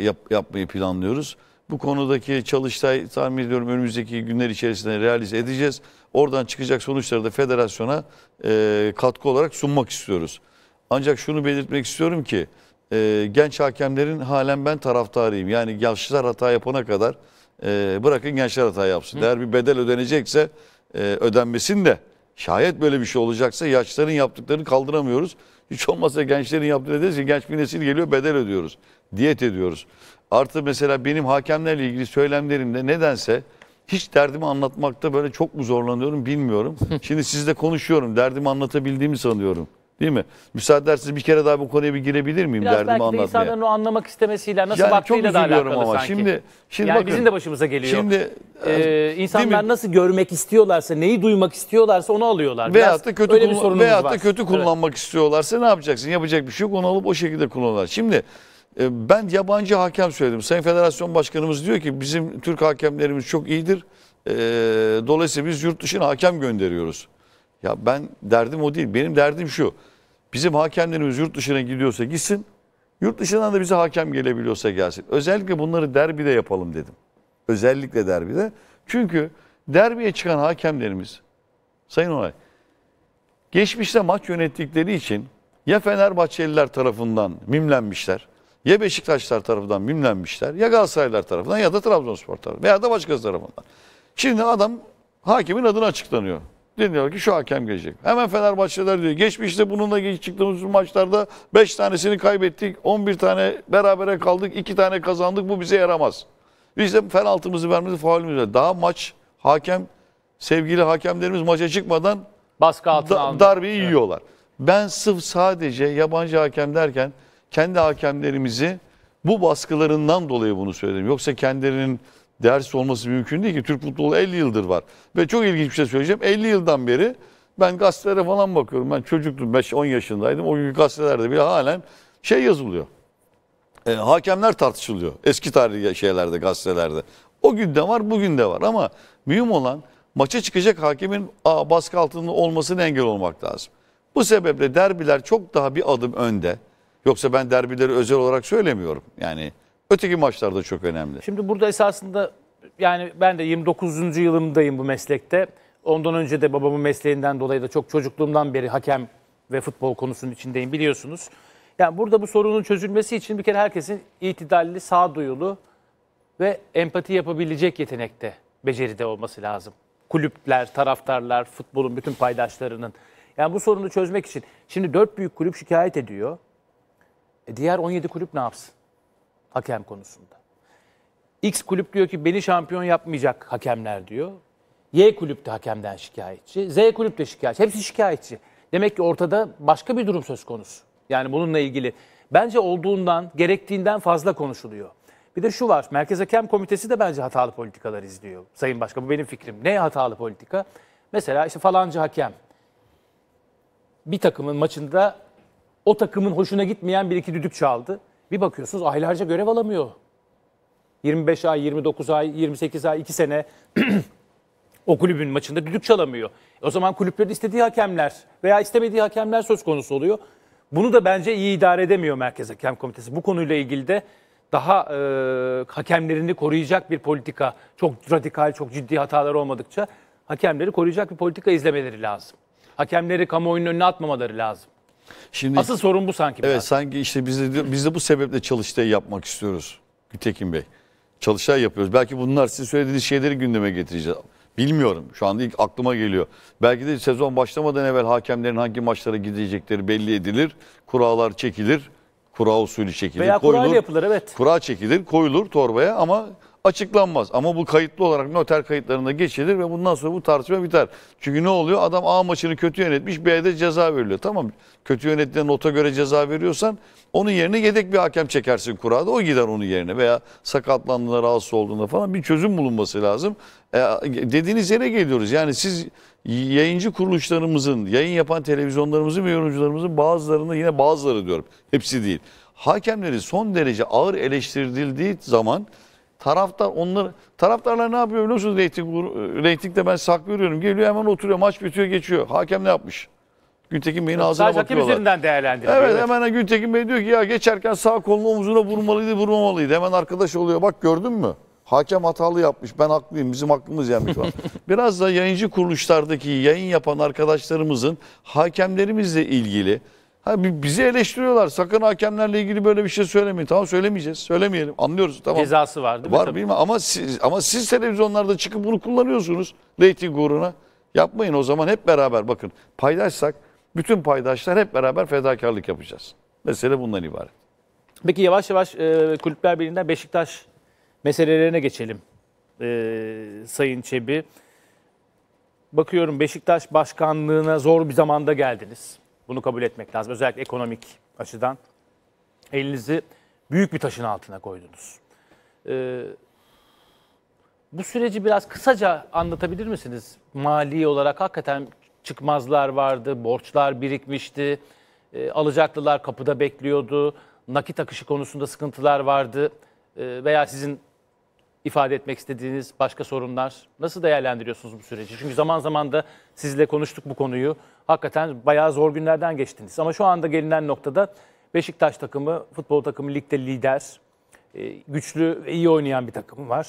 yap, yapmayı planlıyoruz. Bu konudaki çalıştay tahmin ediyorum önümüzdeki günler içerisinde realize edeceğiz. Oradan çıkacak sonuçları da federasyona e, katkı olarak sunmak istiyoruz. Ancak şunu belirtmek istiyorum ki e, genç hakemlerin halen ben taraftarıyım. Yani yaşlılar hata yapana kadar e, bırakın gençler hata yapsın. Hı. Eğer bir bedel ödenecekse e, ödenmesin de şayet böyle bir şey olacaksa yaşların yaptıklarını kaldıramıyoruz. Hiç olmazsa gençlerin yaptığı deriz ki genç bir nesil geliyor bedel ödüyoruz. Diyet ediyoruz. Artı mesela benim hakemlerle ilgili söylemlerimde nedense hiç derdimi anlatmakta böyle çok mu zorlanıyorum bilmiyorum. Şimdi sizle konuşuyorum. Derdimi anlatabildiğimi sanıyorum. Değil mi? Müsaade ederseniz bir kere daha bu konuya bir girebilir miyim Biraz derdimi belki de insanların o anlamak istemesiyle nasıl yani baktığıyla da alakalı ama. sanki. Şimdi, şimdi yani bakın, bizim de başımıza geliyor. Şimdi ee, e, insanlar nasıl görmek istiyorlarsa, neyi duymak istiyorlarsa onu alıyorlar. Veyahut da kötü, öyle bir veyahut da kötü kullanmak evet. istiyorlarsa ne yapacaksın? Yapacak bir şey yok onu alıp o şekilde kullanırlar. Şimdi e, ben yabancı hakem söyledim. Sayın Federasyon Başkanımız diyor ki bizim Türk hakemlerimiz çok iyidir. E, dolayısıyla biz yurt dışına hakem gönderiyoruz. Ya ben derdim o değil. Benim derdim şu. Bizim hakemlerimiz yurt dışına gidiyorsa gitsin. Yurt dışından da bize hakem gelebiliyorsa gelsin. Özellikle bunları derbide yapalım dedim. Özellikle derbide. Çünkü derbiye çıkan hakemlerimiz Sayın onay, geçmişte maç yönettikleri için ya Fenerbahçeliler tarafından mimlenmişler ya Beşiktaşlar tarafından mimlenmişler ya Galatasaraylar tarafından ya da Trabzonspor tarafından veya da başkası tarafından. Şimdi adam hakemin adını açıklanıyor. Dinliyor ki şu hakem gelecek. Hemen Fenerbahçeler diyor. Geçmişte bununla çıktığımız maçlarda 5 tanesini kaybettik. 11 tane berabere kaldık. 2 tane kazandık. Bu bize yaramaz. Biz de penaltımızı vermemiz faulümüz var. Daha maç hakem sevgili hakemlerimiz maça çıkmadan baskı altına da, darbeyi evet. yiyorlar. Ben sırf sadece yabancı hakem derken kendi hakemlerimizi bu baskılarından dolayı bunu söyledim. Yoksa kendilerinin ders olması mümkün değil ki. Türk futbolu 50 yıldır var. Ve çok ilginç bir şey söyleyeceğim. 50 yıldan beri ben gazetelere falan bakıyorum. Ben çocuktum 5-10 yaşındaydım. O gün gazetelerde bile halen şey yazılıyor. E, hakemler tartışılıyor. Eski tarihi şeylerde, gazetelerde. O gün de var, bugün de var. Ama mühim olan maça çıkacak hakemin a, baskı altında olmasını engel olmak lazım. Bu sebeple derbiler çok daha bir adım önde. Yoksa ben derbileri özel olarak söylemiyorum. Yani Öteki maçlarda çok önemli. Şimdi burada esasında yani ben de 29. yılımdayım bu meslekte. Ondan önce de babamın mesleğinden dolayı da çok çocukluğumdan beri hakem ve futbol konusunun içindeyim biliyorsunuz. Yani burada bu sorunun çözülmesi için bir kere herkesin itidalli, sağduyulu ve empati yapabilecek yetenekte, beceride olması lazım. Kulüpler, taraftarlar, futbolun bütün paydaşlarının. Yani bu sorunu çözmek için. Şimdi dört büyük kulüp şikayet ediyor. E diğer 17 kulüp ne yapsın? hakem konusunda. X kulüp diyor ki beni şampiyon yapmayacak hakemler diyor. Y kulüp de hakemden şikayetçi. Z kulüp de şikayetçi. Hepsi şikayetçi. Demek ki ortada başka bir durum söz konusu. Yani bununla ilgili bence olduğundan, gerektiğinden fazla konuşuluyor. Bir de şu var, Merkez Hakem Komitesi de bence hatalı politikalar izliyor. Sayın Başkan bu benim fikrim. Ne hatalı politika? Mesela işte falanca hakem bir takımın maçında o takımın hoşuna gitmeyen bir iki düdük çaldı. Bir bakıyorsunuz aylarca görev alamıyor. 25 ay, 29 ay, 28 ay, 2 sene o kulübün maçında düdük çalamıyor. o zaman kulüplerin istediği hakemler veya istemediği hakemler söz konusu oluyor. Bunu da bence iyi idare edemiyor Merkez Hakem Komitesi. Bu konuyla ilgili de daha e, hakemlerini koruyacak bir politika, çok radikal, çok ciddi hatalar olmadıkça hakemleri koruyacak bir politika izlemeleri lazım. Hakemleri kamuoyunun önüne atmamaları lazım. Şimdi asıl sorun bu sanki. Evet biraz. sanki işte biz de, biz de bu sebeple çalıştayı yapmak istiyoruz Gültekin Bey. Çalıştay yapıyoruz. Belki bunlar sizin söylediğiniz şeyleri gündeme getireceğiz. Bilmiyorum. Şu anda ilk aklıma geliyor. Belki de sezon başlamadan evvel hakemlerin hangi maçlara gidecekleri belli edilir. Kurallar çekilir. Kura usulü çekilir. Veya koyulur, kura yapılır evet. Kura çekilir koyulur torbaya ama açıklanmaz. Ama bu kayıtlı olarak noter kayıtlarında geçilir ve bundan sonra bu tartışma biter. Çünkü ne oluyor? Adam A maçını kötü yönetmiş, B'de ceza veriliyor. Tamam kötü yönettiğine nota göre ceza veriyorsan onun yerine yedek bir hakem çekersin kurada o gider onun yerine veya sakatlandığında rahatsız olduğunda falan bir çözüm bulunması lazım. E, dediğiniz yere geliyoruz. Yani siz yayıncı kuruluşlarımızın, yayın yapan televizyonlarımızın ve yorumcularımızın bazılarını yine bazıları diyorum. Hepsi değil. Hakemleri son derece ağır eleştirildiği zaman Taraftar onlar taraftarlar ne yapıyor biliyorsunuz reyting reytingde ben saklıyorum. Geliyor hemen oturuyor maç bitiyor geçiyor. Hakem ne yapmış? Güntekin Bey'in ağzına Sadece bakıyorlar. Sadece üzerinden değerlendiriyor. Evet, evet hemen Güntekin Bey diyor ki ya geçerken sağ kolunu omzuna vurmalıydı vurmamalıydı. Hemen arkadaş oluyor bak gördün mü? Hakem hatalı yapmış ben haklıyım bizim hakkımız yenmiş var. Biraz da yayıncı kuruluşlardaki yayın yapan arkadaşlarımızın hakemlerimizle ilgili Ha, bizi eleştiriyorlar. Sakın hakemlerle ilgili böyle bir şey söylemeyin. Tamam söylemeyeceğiz. Söylemeyelim. Anlıyoruz. Tamam. Cezası var değil mi? Var bilmem ama siz, ama siz televizyonlarda çıkıp bunu kullanıyorsunuz. Rating uğruna. Yapmayın o zaman hep beraber bakın. Paydaşsak bütün paydaşlar hep beraber fedakarlık yapacağız. Mesele bundan ibaret. Peki yavaş yavaş e, Kulüpler Birliği'nden Beşiktaş meselelerine geçelim e, Sayın Çebi. Bakıyorum Beşiktaş Başkanlığı'na zor bir zamanda geldiniz. Bunu kabul etmek lazım. Özellikle ekonomik açıdan elinizi büyük bir taşın altına koydunuz. Ee, bu süreci biraz kısaca anlatabilir misiniz? Mali olarak hakikaten çıkmazlar vardı, borçlar birikmişti, e, alacaklılar kapıda bekliyordu, nakit akışı konusunda sıkıntılar vardı e, veya sizin ifade etmek istediğiniz başka sorunlar. Nasıl değerlendiriyorsunuz bu süreci? Çünkü zaman zaman da sizle konuştuk bu konuyu hakikaten bayağı zor günlerden geçtiniz. Ama şu anda gelinen noktada Beşiktaş takımı, futbol takımı ligde lider, e, güçlü ve iyi oynayan bir takım var.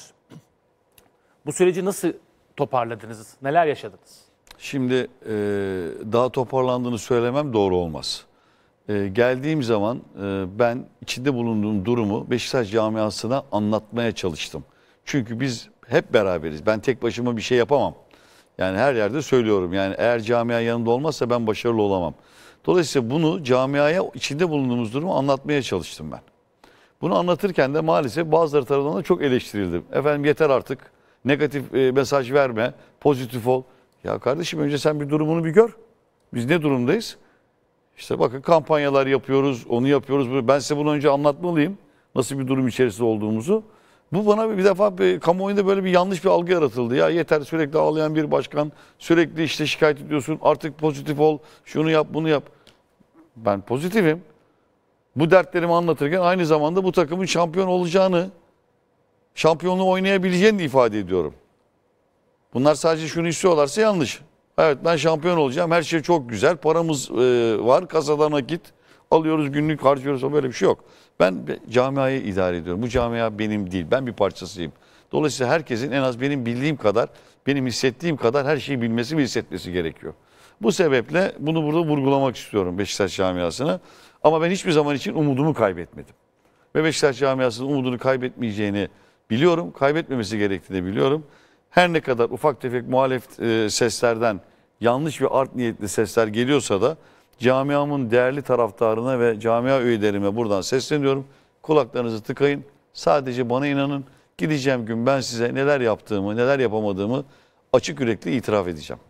Bu süreci nasıl toparladınız? Neler yaşadınız? Şimdi e, daha toparlandığını söylemem doğru olmaz. E, geldiğim zaman ben içinde bulunduğum durumu Beşiktaş camiasına anlatmaya çalıştım. Çünkü biz hep beraberiz. Ben tek başıma bir şey yapamam. Yani her yerde söylüyorum yani eğer camia yanında olmazsa ben başarılı olamam. Dolayısıyla bunu camiaya içinde bulunduğumuz durumu anlatmaya çalıştım ben. Bunu anlatırken de maalesef bazıları tarafından da çok eleştirildim. Efendim yeter artık negatif e, mesaj verme, pozitif ol. Ya kardeşim önce sen bir durumunu bir gör. Biz ne durumdayız? İşte bakın kampanyalar yapıyoruz, onu yapıyoruz. Ben size bunu önce anlatmalıyım. Nasıl bir durum içerisinde olduğumuzu. Bu bana bir defa bir, kamuoyunda böyle bir yanlış bir algı yaratıldı. Ya yeter sürekli ağlayan bir başkan, sürekli işte şikayet ediyorsun, artık pozitif ol, şunu yap, bunu yap. Ben pozitifim. Bu dertlerimi anlatırken aynı zamanda bu takımın şampiyon olacağını, şampiyonluğu oynayabileceğini ifade ediyorum. Bunlar sadece şunu istiyorlarsa yanlış. Evet ben şampiyon olacağım, her şey çok güzel, paramız e, var, kasadan nakit Alıyoruz günlük harcıyoruz o böyle bir şey yok. Ben camiayı idare ediyorum. Bu camia benim değil. Ben bir parçasıyım. Dolayısıyla herkesin en az benim bildiğim kadar, benim hissettiğim kadar her şeyi bilmesi ve hissetmesi gerekiyor. Bu sebeple bunu burada vurgulamak istiyorum Beşiktaş camiasına. Ama ben hiçbir zaman için umudumu kaybetmedim. Ve Beşiktaş camiasının umudunu kaybetmeyeceğini biliyorum. Kaybetmemesi gerektiğini biliyorum. Her ne kadar ufak tefek muhalef e, seslerden yanlış ve art niyetli sesler geliyorsa da camiamın değerli taraftarına ve camia üyelerime buradan sesleniyorum. Kulaklarınızı tıkayın. Sadece bana inanın. Gideceğim gün ben size neler yaptığımı, neler yapamadığımı açık yürekli itiraf edeceğim.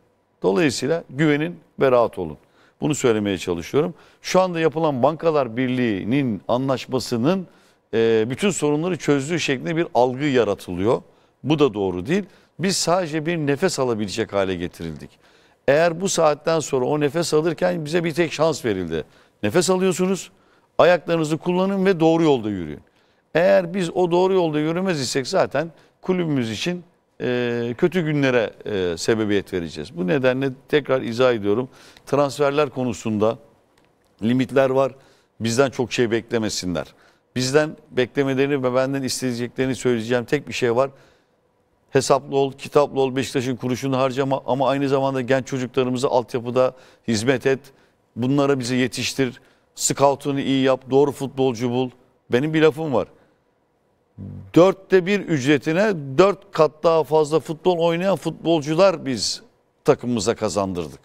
Dolayısıyla güvenin ve rahat olun. Bunu söylemeye çalışıyorum. Şu anda yapılan Bankalar Birliği'nin anlaşmasının e, bütün sorunları çözdüğü şeklinde bir algı yaratılıyor. Bu da doğru değil. Biz sadece bir nefes alabilecek hale getirildik. Eğer bu saatten sonra o nefes alırken bize bir tek şans verildi. Nefes alıyorsunuz, ayaklarınızı kullanın ve doğru yolda yürüyün. Eğer biz o doğru yolda yürümez isek zaten kulübümüz için e, kötü günlere e, sebebiyet vereceğiz. Bu nedenle tekrar izah ediyorum. Transferler konusunda limitler var. Bizden çok şey beklemesinler. Bizden beklemelerini ve benden isteyeceklerini söyleyeceğim tek bir şey var hesaplı ol, kitaplı ol, Beşiktaş'ın kuruşunu harcama ama aynı zamanda genç çocuklarımıza altyapıda hizmet et. Bunlara bizi yetiştir. Scout'unu iyi yap, doğru futbolcu bul. Benim bir lafım var. Dörtte bir ücretine dört kat daha fazla futbol oynayan futbolcular biz takımımıza kazandırdık.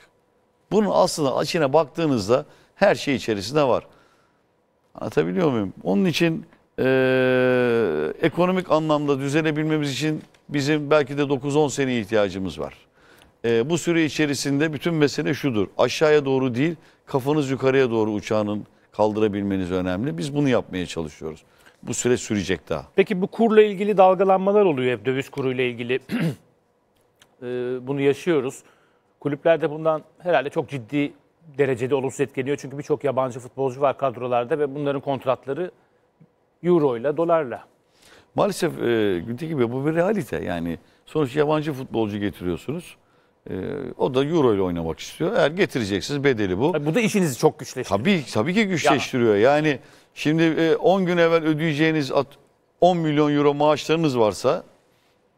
Bunun aslında açına baktığınızda her şey içerisinde var. Anlatabiliyor muyum? Onun için e, ekonomik anlamda düzelebilmemiz için bizim belki de 9-10 seneye ihtiyacımız var. E, bu süre içerisinde bütün mesele şudur. Aşağıya doğru değil kafanız yukarıya doğru uçağının kaldırabilmeniz önemli. Biz bunu yapmaya çalışıyoruz. Bu süre sürecek daha. Peki bu kurla ilgili dalgalanmalar oluyor hep döviz kuruyla ilgili. e, bunu yaşıyoruz. Kulüplerde bundan herhalde çok ciddi derecede olumsuz etkileniyor. Çünkü birçok yabancı futbolcu var kadrolarda ve bunların kontratları Euro ile dolarla. Maalesef e, Gültekin Bey bu bir realite. Yani sonuç yabancı futbolcu getiriyorsunuz. E, o da Euro ile oynamak istiyor. Eğer getireceksiniz bedeli bu. Tabii bu da işinizi çok güçleştiriyor. Tabii, tabii ki güçleştiriyor. Ya. Yani şimdi e, gün evvel ödeyeceğiniz at, 10 milyon euro maaşlarınız varsa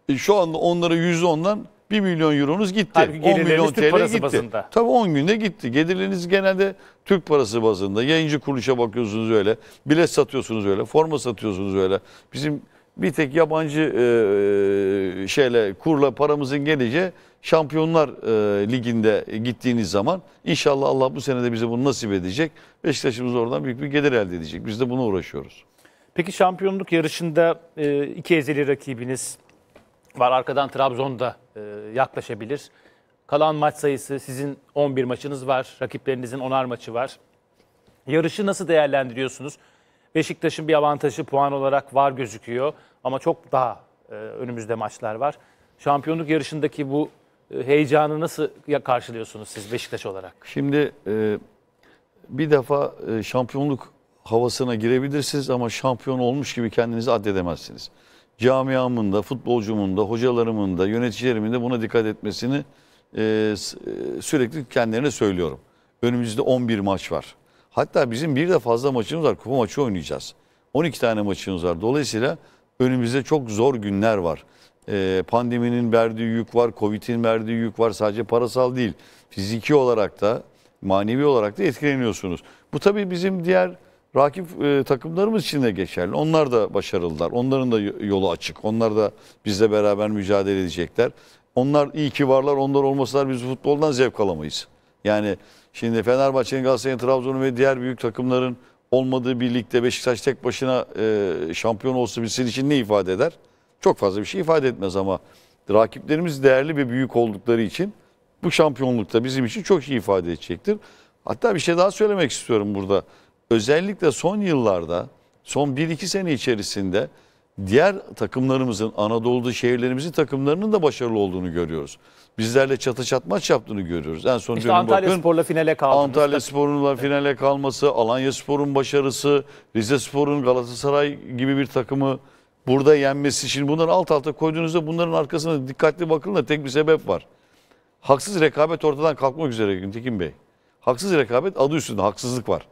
e, şu anda onlara %10'dan 1 milyon euronuz gitti. Halbuki 10 milyon Türk TL parası gitti. Bazında. Tabii 10 günde gitti. Gelirleriniz genelde Türk parası bazında. Yayıncı kuruluşa bakıyorsunuz öyle. Bilet satıyorsunuz öyle. Forma satıyorsunuz öyle. Bizim bir tek yabancı e, şeyle kurla paramızın geleceği Şampiyonlar e, Ligi'nde gittiğiniz zaman inşallah Allah bu senede bize bunu nasip edecek. Beşiktaş'ımız oradan büyük bir gelir elde edecek. Biz de buna uğraşıyoruz. Peki şampiyonluk yarışında e, iki ezeli rakibiniz var. Arkadan Trabzon'da e, yaklaşabilir. Kalan maç sayısı sizin 11 maçınız var. Rakiplerinizin 10'ar maçı var. Yarışı nasıl değerlendiriyorsunuz? Beşiktaş'ın bir avantajı puan olarak var gözüküyor ama çok daha e, önümüzde maçlar var. Şampiyonluk yarışındaki bu e, heyecanı nasıl karşılıyorsunuz siz Beşiktaş olarak? Şimdi e, bir defa e, şampiyonluk havasına girebilirsiniz ama şampiyon olmuş gibi kendinizi addedemezsiniz camiamın da, futbolcumun da, hocalarımın da, yöneticilerimin de buna dikkat etmesini e, e sürekli kendilerine söylüyorum. Önümüzde 11 maç var. Hatta bizim bir de fazla maçımız var. Kupa maçı oynayacağız. 12 tane maçımız var. Dolayısıyla önümüzde çok zor günler var. Ee, pandeminin verdiği yük var, Covid'in verdiği yük var. Sadece parasal değil, fiziki olarak da, manevi olarak da etkileniyorsunuz. Bu tabii bizim diğer rakip e, takımlarımız için de geçerli. Onlar da başarılılar. Onların da yolu açık. Onlar da bizle beraber mücadele edecekler. Onlar iyi ki varlar. Onlar olmasalar biz futboldan zevk alamayız. Yani şimdi Fenerbahçe'nin, Galatasaray'ın, Trabzon'un ve diğer büyük takımların olmadığı birlikte Beşiktaş tek başına e, şampiyon olsa bilsin için ne ifade eder? Çok fazla bir şey ifade etmez ama rakiplerimiz değerli ve büyük oldukları için bu şampiyonlukta bizim için çok iyi ifade edecektir. Hatta bir şey daha söylemek istiyorum burada özellikle son yıllarda son 1-2 sene içerisinde diğer takımlarımızın Anadolu'da şehirlerimizin takımlarının da başarılı olduğunu görüyoruz. Bizlerle çatı maç yaptığını görüyoruz. En son işte Antalya bakın, Spor'la finale kaldı. Antalya Spor'un finale kalması, Alanya Spor'un başarısı, Rize Spor'un Galatasaray gibi bir takımı burada yenmesi. Şimdi bunları alt alta koyduğunuzda bunların arkasında dikkatli bakın da tek bir sebep var. Haksız rekabet ortadan kalkmak üzere Güntekin Bey. Haksız rekabet adı üstünde haksızlık var.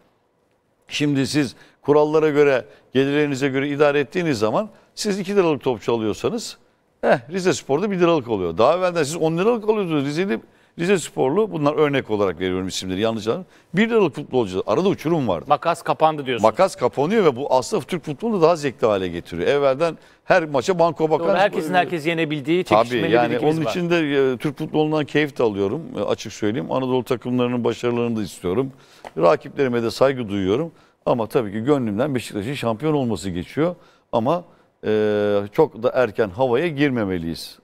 Şimdi siz kurallara göre gelirlerinize göre idare ettiğiniz zaman siz 2 liralık topçu alıyorsanız eh, Rize Spor'da 1 liralık oluyor. Daha evvelden siz 10 liralık alıyordunuz. Rize'de Rize Sporlu bunlar örnek olarak veriyorum isimleri Yanlışlar, bir 1 liralık futbolcu arada uçurum vardı. Makas kapandı diyorsun. Makas kapanıyor ve bu aslında Türk futbolunu daha zevkli hale getiriyor. Evvelden her maça banko bakan. Doğru, herkesin herkes yenebildiği çekişmeli Tabii, yani bir onun var. için de e, Türk futbolundan keyif de alıyorum e, açık söyleyeyim. Anadolu takımlarının başarılarını da istiyorum. Rakiplerime de saygı duyuyorum. Ama tabii ki gönlümden Beşiktaş'ın şampiyon olması geçiyor. Ama e, çok da erken havaya girmemeliyiz.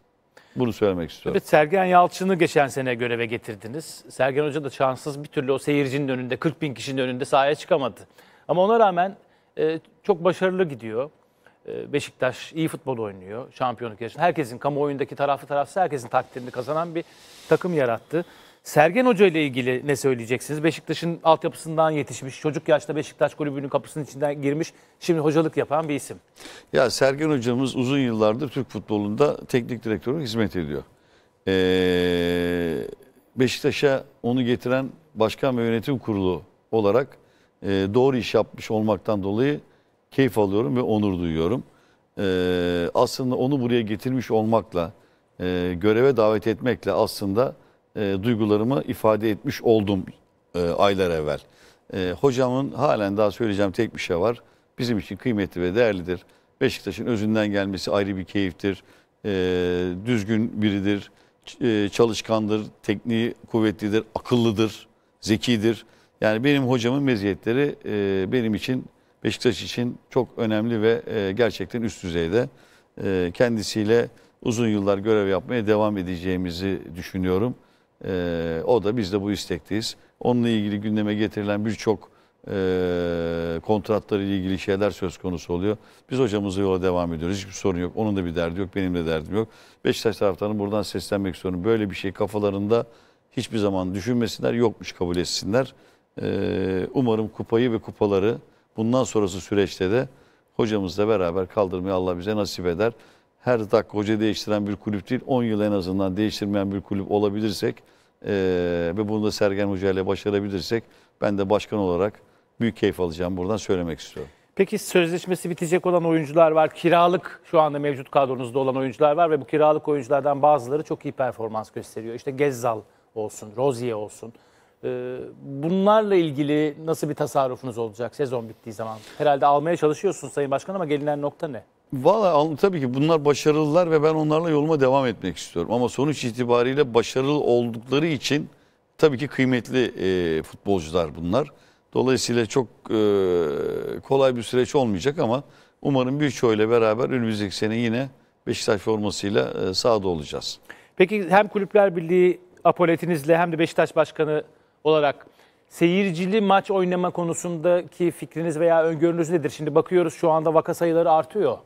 Bunu söylemek istiyorum. Evet, Sergen Yalçın'ı geçen sene göreve getirdiniz. Sergen Hoca da şanssız bir türlü o seyircinin önünde, 40 bin kişinin önünde sahaya çıkamadı. Ama ona rağmen e, çok başarılı gidiyor. E, Beşiktaş iyi futbol oynuyor şampiyonluk yarışında. Herkesin kamuoyundaki tarafı tarafsız herkesin takdirini kazanan bir takım yarattı. Sergen Hoca ile ilgili ne söyleyeceksiniz? Beşiktaş'ın altyapısından yetişmiş, çocuk yaşta Beşiktaş kulübünün kapısının içinden girmiş, şimdi hocalık yapan bir isim. Ya Sergen Hocamız uzun yıllardır Türk futbolunda teknik direktörü hizmet ediyor. Ee, Beşiktaş'a onu getiren başkan ve yönetim kurulu olarak e, doğru iş yapmış olmaktan dolayı keyif alıyorum ve onur duyuyorum. Ee, aslında onu buraya getirmiş olmakla, e, göreve davet etmekle aslında e, duygularımı ifade etmiş oldum e, aylar evvel. E, hocamın halen daha söyleyeceğim tek bir şey var. Bizim için kıymetli ve değerlidir. Beşiktaş'ın özünden gelmesi ayrı bir keyiftir. E, düzgün biridir, e, çalışkandır, tekniği kuvvetlidir, akıllıdır, zekidir. Yani benim hocamın meziyetleri e, benim için Beşiktaş için çok önemli ve e, gerçekten üst düzeyde. E, kendisiyle uzun yıllar görev yapmaya devam edeceğimizi düşünüyorum. E, o da biz de bu istekteyiz. Onunla ilgili gündeme getirilen birçok e, kontratları ilgili şeyler söz konusu oluyor. Biz hocamızla yola devam ediyoruz. Hiçbir sorun yok. Onun da bir derdi yok. Benim de derdim yok. Beşiktaş taraftarının buradan seslenmek istiyorum. Böyle bir şey kafalarında hiçbir zaman düşünmesinler. Yokmuş kabul etsinler. E, umarım kupayı ve kupaları bundan sonrası süreçte de hocamızla beraber kaldırmayı Allah bize nasip eder her tak hoca değiştiren bir kulüp değil. 10 yıl en azından değiştirmeyen bir kulüp olabilirsek e, ve bunu da Sergen Hoca ile başarabilirsek ben de başkan olarak büyük keyif alacağım buradan söylemek istiyorum. Peki sözleşmesi bitecek olan oyuncular var. Kiralık şu anda mevcut kadronuzda olan oyuncular var ve bu kiralık oyunculardan bazıları çok iyi performans gösteriyor. İşte Gezzal olsun, Rozier olsun. E, bunlarla ilgili nasıl bir tasarrufunuz olacak sezon bittiği zaman? Herhalde almaya çalışıyorsun Sayın Başkan ama gelinen nokta ne? Valla tabii ki bunlar başarılılar ve ben onlarla yoluma devam etmek istiyorum. Ama sonuç itibariyle başarılı oldukları için tabii ki kıymetli e, futbolcular bunlar. Dolayısıyla çok e, kolay bir süreç olmayacak ama umarım ile beraber önümüzdeki sene yine Beşiktaş formasıyla e, sahada olacağız. Peki hem Kulüpler Birliği apoletinizle hem de Beşiktaş Başkanı olarak seyircili maç oynama konusundaki fikriniz veya öngörünüz nedir? Şimdi bakıyoruz şu anda vaka sayıları artıyor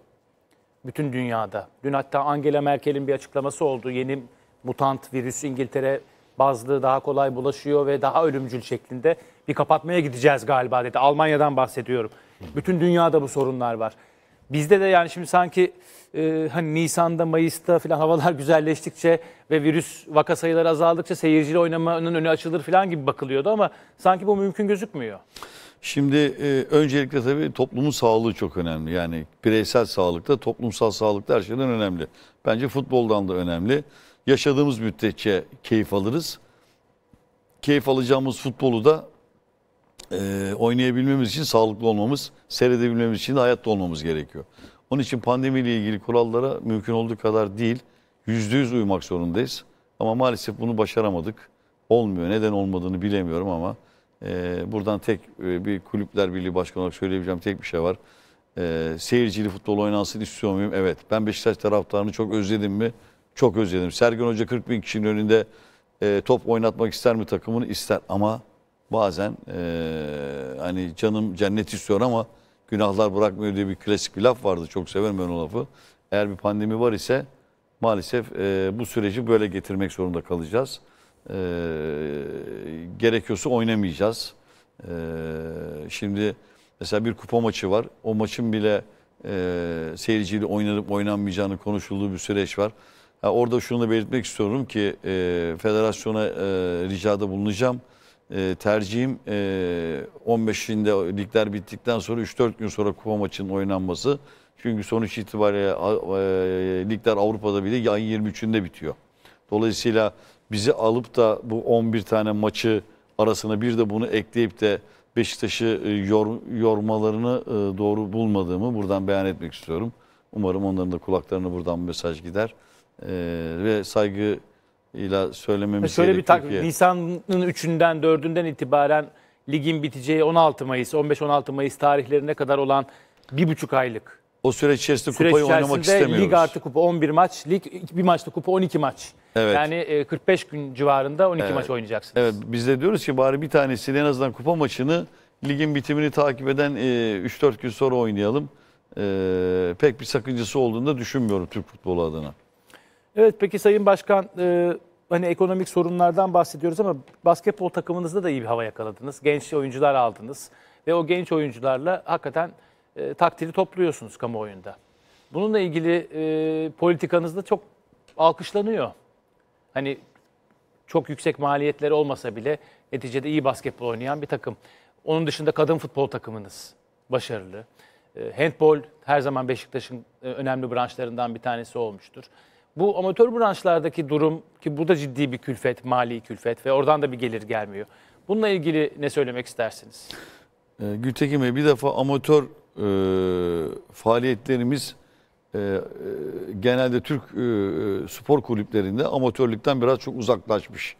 bütün dünyada. Dün hatta Angela Merkel'in bir açıklaması oldu. Yeni mutant virüs İngiltere bazlı daha kolay bulaşıyor ve daha ölümcül şeklinde bir kapatmaya gideceğiz galiba dedi. Almanya'dan bahsediyorum. Bütün dünyada bu sorunlar var. Bizde de yani şimdi sanki e, hani Nisan'da, Mayıs'ta falan havalar güzelleştikçe ve virüs vaka sayıları azaldıkça seyircili oynamanın önü açılır falan gibi bakılıyordu ama sanki bu mümkün gözükmüyor. Şimdi e, öncelikle tabii toplumun sağlığı çok önemli. Yani bireysel sağlıkta, toplumsal sağlıkta her şeyden önemli. Bence futboldan da önemli. Yaşadığımız müddetçe keyif alırız. Keyif alacağımız futbolu da e, oynayabilmemiz için sağlıklı olmamız, seyredebilmemiz için de hayatta olmamız gerekiyor. Onun için pandemiyle ilgili kurallara mümkün olduğu kadar değil, yüzde yüz uymak zorundayız. Ama maalesef bunu başaramadık. Olmuyor. Neden olmadığını bilemiyorum ama... Ee, buradan tek e, bir kulüpler birliği başkanı olarak söyleyebileceğim tek bir şey var. Ee, seyircili futbol oynansın istiyor muyum? Evet. Ben Beşiktaş taraftarını çok özledim mi? Çok özledim. Sergen Hoca 40 bin kişinin önünde e, top oynatmak ister mi takımını? İster ama bazen e, hani canım cennet istiyor ama günahlar bırakmıyor diye bir klasik bir laf vardı. Çok severim ben o lafı. Eğer bir pandemi var ise maalesef bu süreci böyle getirmek zorunda kalacağız. E, gerekiyorsa oynamayacağız. E, şimdi mesela bir kupa maçı var. O maçın bile e, seyirciyle oynanıp oynanmayacağını konuşulduğu bir süreç var. Ha, orada şunu da belirtmek istiyorum ki e, federasyona e, ricada bulunacağım. E, tercihim e, 15'inde ligler bittikten sonra 3-4 gün sonra kupa maçının oynanması. Çünkü sonuç itibariyle e, ligler Avrupa'da bile ayın 23'ünde bitiyor. Dolayısıyla bizi alıp da bu 11 tane maçı arasına bir de bunu ekleyip de Beşiktaş'ı e, yor, yormalarını e, doğru bulmadığımı buradan beyan etmek istiyorum. Umarım onların da kulaklarına buradan mesaj gider. Ee, ve saygıyla söylememiz Şöyle bir takvim. Nisan'ın 3'ünden 4'ünden itibaren ligin biteceği 16 Mayıs, 15-16 Mayıs tarihlerine kadar olan bir buçuk aylık o süreç içerisinde süreç kupayı içerisinde oynamak istemiyoruz. Lig artı kupa 11 maç, lig bir maçta kupa 12 maç. Evet. Yani 45 e, gün civarında 12 evet. maç oynayacaksınız. Evet biz de diyoruz ki bari bir tanesini en azından kupa maçını ligin bitimini takip eden 3-4 e, gün sonra oynayalım. E, pek bir sakıncası olduğunu da düşünmüyorum Türk futbolu adına. Evet peki Sayın Başkan hani ekonomik sorunlardan bahsediyoruz ama basketbol takımınızda da iyi bir hava yakaladınız. Genç oyuncular aldınız ve o genç oyuncularla hakikaten e, takdiri topluyorsunuz kamuoyunda. Bununla ilgili e, politikanız da çok alkışlanıyor. Hani çok yüksek maliyetleri olmasa bile neticede iyi basketbol oynayan bir takım. Onun dışında kadın futbol takımınız başarılı. E, handball her zaman Beşiktaş'ın e, önemli branşlarından bir tanesi olmuştur. Bu amatör branşlardaki durum ki bu da ciddi bir külfet, mali külfet ve oradan da bir gelir gelmiyor. Bununla ilgili ne söylemek istersiniz? E, Gültekin Bey bir defa amatör e, faaliyetlerimiz e, e genelde Türk e, e, spor kulüplerinde amatörlükten biraz çok uzaklaşmış.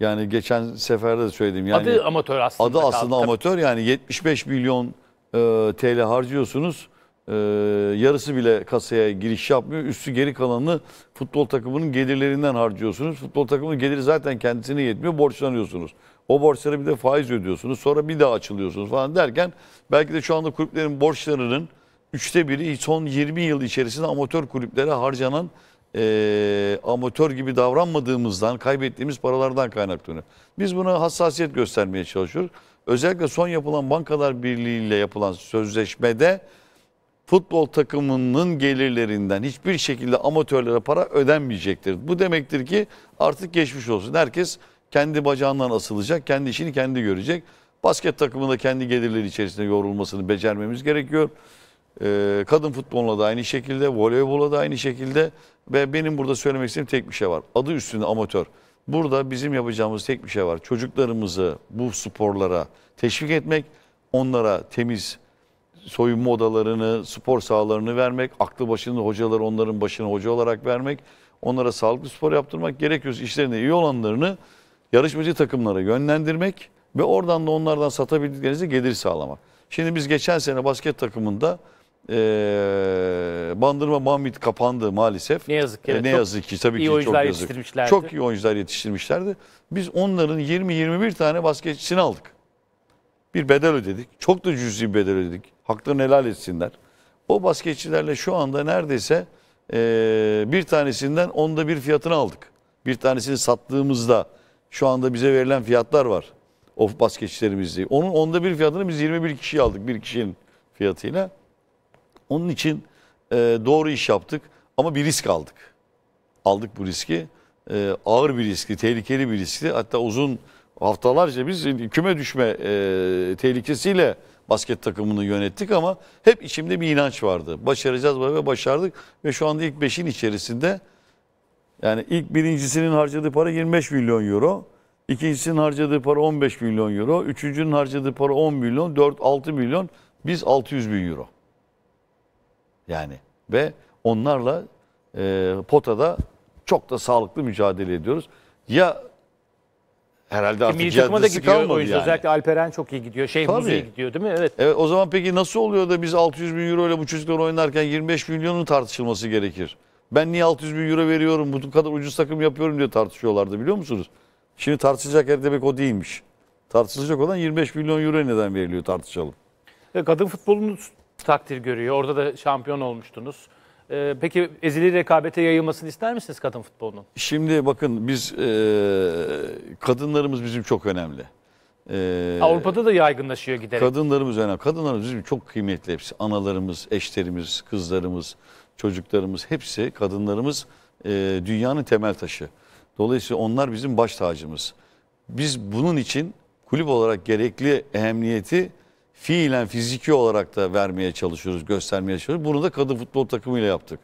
Yani geçen seferde de söyledim. Yani adı amatör aslında. Adı aslında kaldı. amatör yani 75 milyon e, TL harcıyorsunuz. E, yarısı bile kasaya giriş yapmıyor. Üstü geri kalanını futbol takımının gelirlerinden harcıyorsunuz. Futbol takımının geliri zaten kendisine yetmiyor. Borçlanıyorsunuz. O borçlara bir de faiz ödüyorsunuz. Sonra bir daha açılıyorsunuz falan derken belki de şu anda kulüplerin borçlarının üçte biri son 20 yıl içerisinde amatör kulüplere harcanan e, amatör gibi davranmadığımızdan kaybettiğimiz paralardan kaynaklanıyor. Biz buna hassasiyet göstermeye çalışıyoruz. Özellikle son yapılan Bankalar Birliği ile yapılan sözleşmede futbol takımının gelirlerinden hiçbir şekilde amatörlere para ödenmeyecektir. Bu demektir ki artık geçmiş olsun. Herkes kendi bacağından asılacak, kendi işini kendi görecek. Basket takımında kendi gelirleri içerisinde yorulmasını becermemiz gerekiyor. Ee, kadın futboluna da aynı şekilde, voleybola da aynı şekilde ve benim burada söylemek istediğim tek bir şey var. Adı üstünde amatör. Burada bizim yapacağımız tek bir şey var. Çocuklarımızı bu sporlara teşvik etmek, onlara temiz soyunma odalarını, spor sahalarını vermek, aklı başında hocaları onların başına hoca olarak vermek, onlara sağlıklı spor yaptırmak gerekiyor. işlerinde iyi olanlarını yarışmacı takımlara yönlendirmek ve oradan da onlardan satabildiklerinizi gelir sağlamak. Şimdi biz geçen sene basket takımında e, Bandırma Mahmut kapandı maalesef. Ne yazık ki. e, ne yazık ki tabii ki çok yazık. Çok iyi oyuncular yetiştirmişlerdi. Biz onların 20-21 tane basketçisini aldık. Bir bedel ödedik. Çok da cüzi bir bedel ödedik. Haklarını helal etsinler. O basketçilerle şu anda neredeyse e, bir tanesinden onda bir fiyatını aldık. Bir tanesini sattığımızda şu anda bize verilen fiyatlar var. Of bas geçişlerimizde. Onun onda bir fiyatını biz 21 kişi aldık. Bir kişinin fiyatıyla. Onun için e, doğru iş yaptık ama bir risk aldık. Aldık bu riski. E, ağır bir riski, tehlikeli bir riski. Hatta uzun haftalarca biz küme düşme e, tehlikesiyle basket takımını yönettik ama hep içimde bir inanç vardı. Başaracağız ve başardık ve şu anda ilk beşin içerisinde yani ilk birincisinin harcadığı para 25 milyon euro. İkincisinin harcadığı para 15 milyon euro. Üçüncünün harcadığı para 10 milyon. 4, 6 milyon. Biz 600 bin euro. Yani ve onlarla e, potada çok da sağlıklı mücadele ediyoruz. Ya herhalde artık Milli kalmadı yani. Özellikle Alperen çok iyi gidiyor. Şey Tabii. iyi gidiyor değil mi? Evet. Evet o zaman peki nasıl oluyor da biz 600 bin euro ile bu çocuklar oynarken 25 milyonun tartışılması gerekir? Ben niye 600 bin euro veriyorum, bu kadar ucuz takım yapıyorum diye tartışıyorlardı biliyor musunuz? Şimdi tartışacak yer demek o değilmiş. Tartışılacak olan 25 milyon euro neden veriliyor tartışalım. E, kadın futbolunuz takdir görüyor. Orada da şampiyon olmuştunuz. Ee, peki ezili rekabete yayılmasını ister misiniz kadın futbolunun? Şimdi bakın biz e, kadınlarımız bizim çok önemli. E, Avrupa'da da yaygınlaşıyor giderek. Kadınlarımız önemli. Kadınlarımız bizim çok kıymetli hepsi. Analarımız, eşlerimiz, kızlarımız çocuklarımız hepsi, kadınlarımız e, dünyanın temel taşı. Dolayısıyla onlar bizim baş tacımız. Biz bunun için kulüp olarak gerekli ehemmiyeti fiilen fiziki olarak da vermeye çalışıyoruz, göstermeye çalışıyoruz. Bunu da kadın futbol takımıyla yaptık.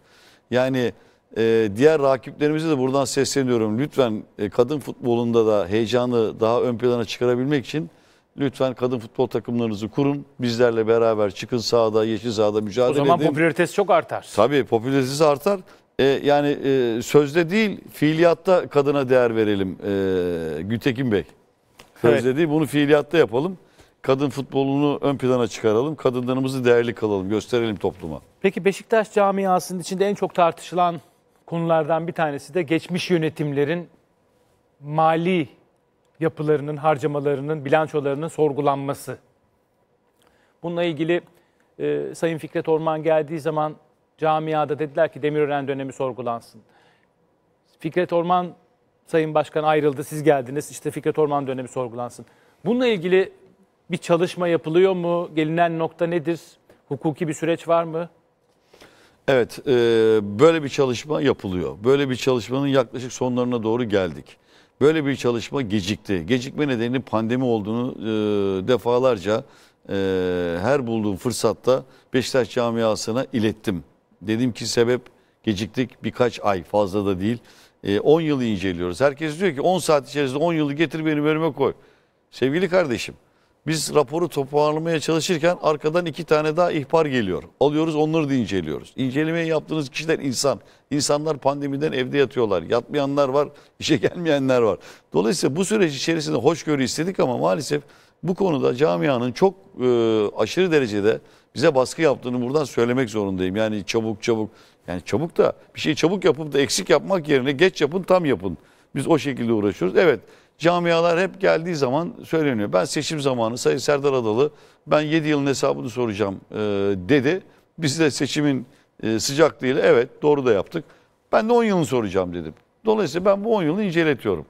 Yani e, diğer rakiplerimize de buradan sesleniyorum. Lütfen e, kadın futbolunda da heyecanı daha ön plana çıkarabilmek için Lütfen kadın futbol takımlarınızı kurun. Bizlerle beraber çıkın sahada, yeşil sahada mücadele edin. O zaman edin. popülaritesi çok artar. Tabii popülaritesi artar. E, yani e, sözde değil, fiiliyatta kadına değer verelim e, Gültekin Bey. Sözde evet. değil, bunu fiiliyatta yapalım. Kadın futbolunu ön plana çıkaralım. Kadınlarımızı değerli kalalım, gösterelim topluma. Peki Beşiktaş camiasının içinde en çok tartışılan konulardan bir tanesi de geçmiş yönetimlerin mali yapılarının, harcamalarının, bilançolarının sorgulanması. Bununla ilgili e, Sayın Fikret Orman geldiği zaman camiada dediler ki Demirören dönemi sorgulansın. Fikret Orman Sayın Başkan ayrıldı, siz geldiniz. işte Fikret Orman dönemi sorgulansın. Bununla ilgili bir çalışma yapılıyor mu? Gelinen nokta nedir? Hukuki bir süreç var mı? Evet, e, böyle bir çalışma yapılıyor. Böyle bir çalışmanın yaklaşık sonlarına doğru geldik. Böyle bir çalışma gecikti. Gecikme nedeni pandemi olduğunu e, defalarca e, her bulduğum fırsatta Beşiktaş camiasına ilettim. Dedim ki sebep geciktik birkaç ay fazla da değil. E, 10 yılı inceliyoruz. Herkes diyor ki 10 saat içerisinde 10 yılı getir beni önüme koy. Sevgili kardeşim biz raporu toparlamaya çalışırken arkadan iki tane daha ihbar geliyor. Alıyoruz onları da inceliyoruz. İncelemeyi yaptığınız kişiler insan. İnsanlar pandemiden evde yatıyorlar. Yatmayanlar var, işe gelmeyenler var. Dolayısıyla bu süreç içerisinde hoşgörü istedik ama maalesef bu konuda camianın çok e, aşırı derecede bize baskı yaptığını buradan söylemek zorundayım. Yani çabuk çabuk yani çabuk da bir şeyi çabuk yapıp da eksik yapmak yerine geç yapın tam yapın. Biz o şekilde uğraşıyoruz. Evet camialar hep geldiği zaman söyleniyor. Ben seçim zamanı Sayın Serdar Adalı ben 7 yılın hesabını soracağım e, dedi. Biz de seçimin e, sıcaklığıyla evet doğru da yaptık. Ben de 10 yılını soracağım dedim. Dolayısıyla ben bu 10 yılı inceletiyorum.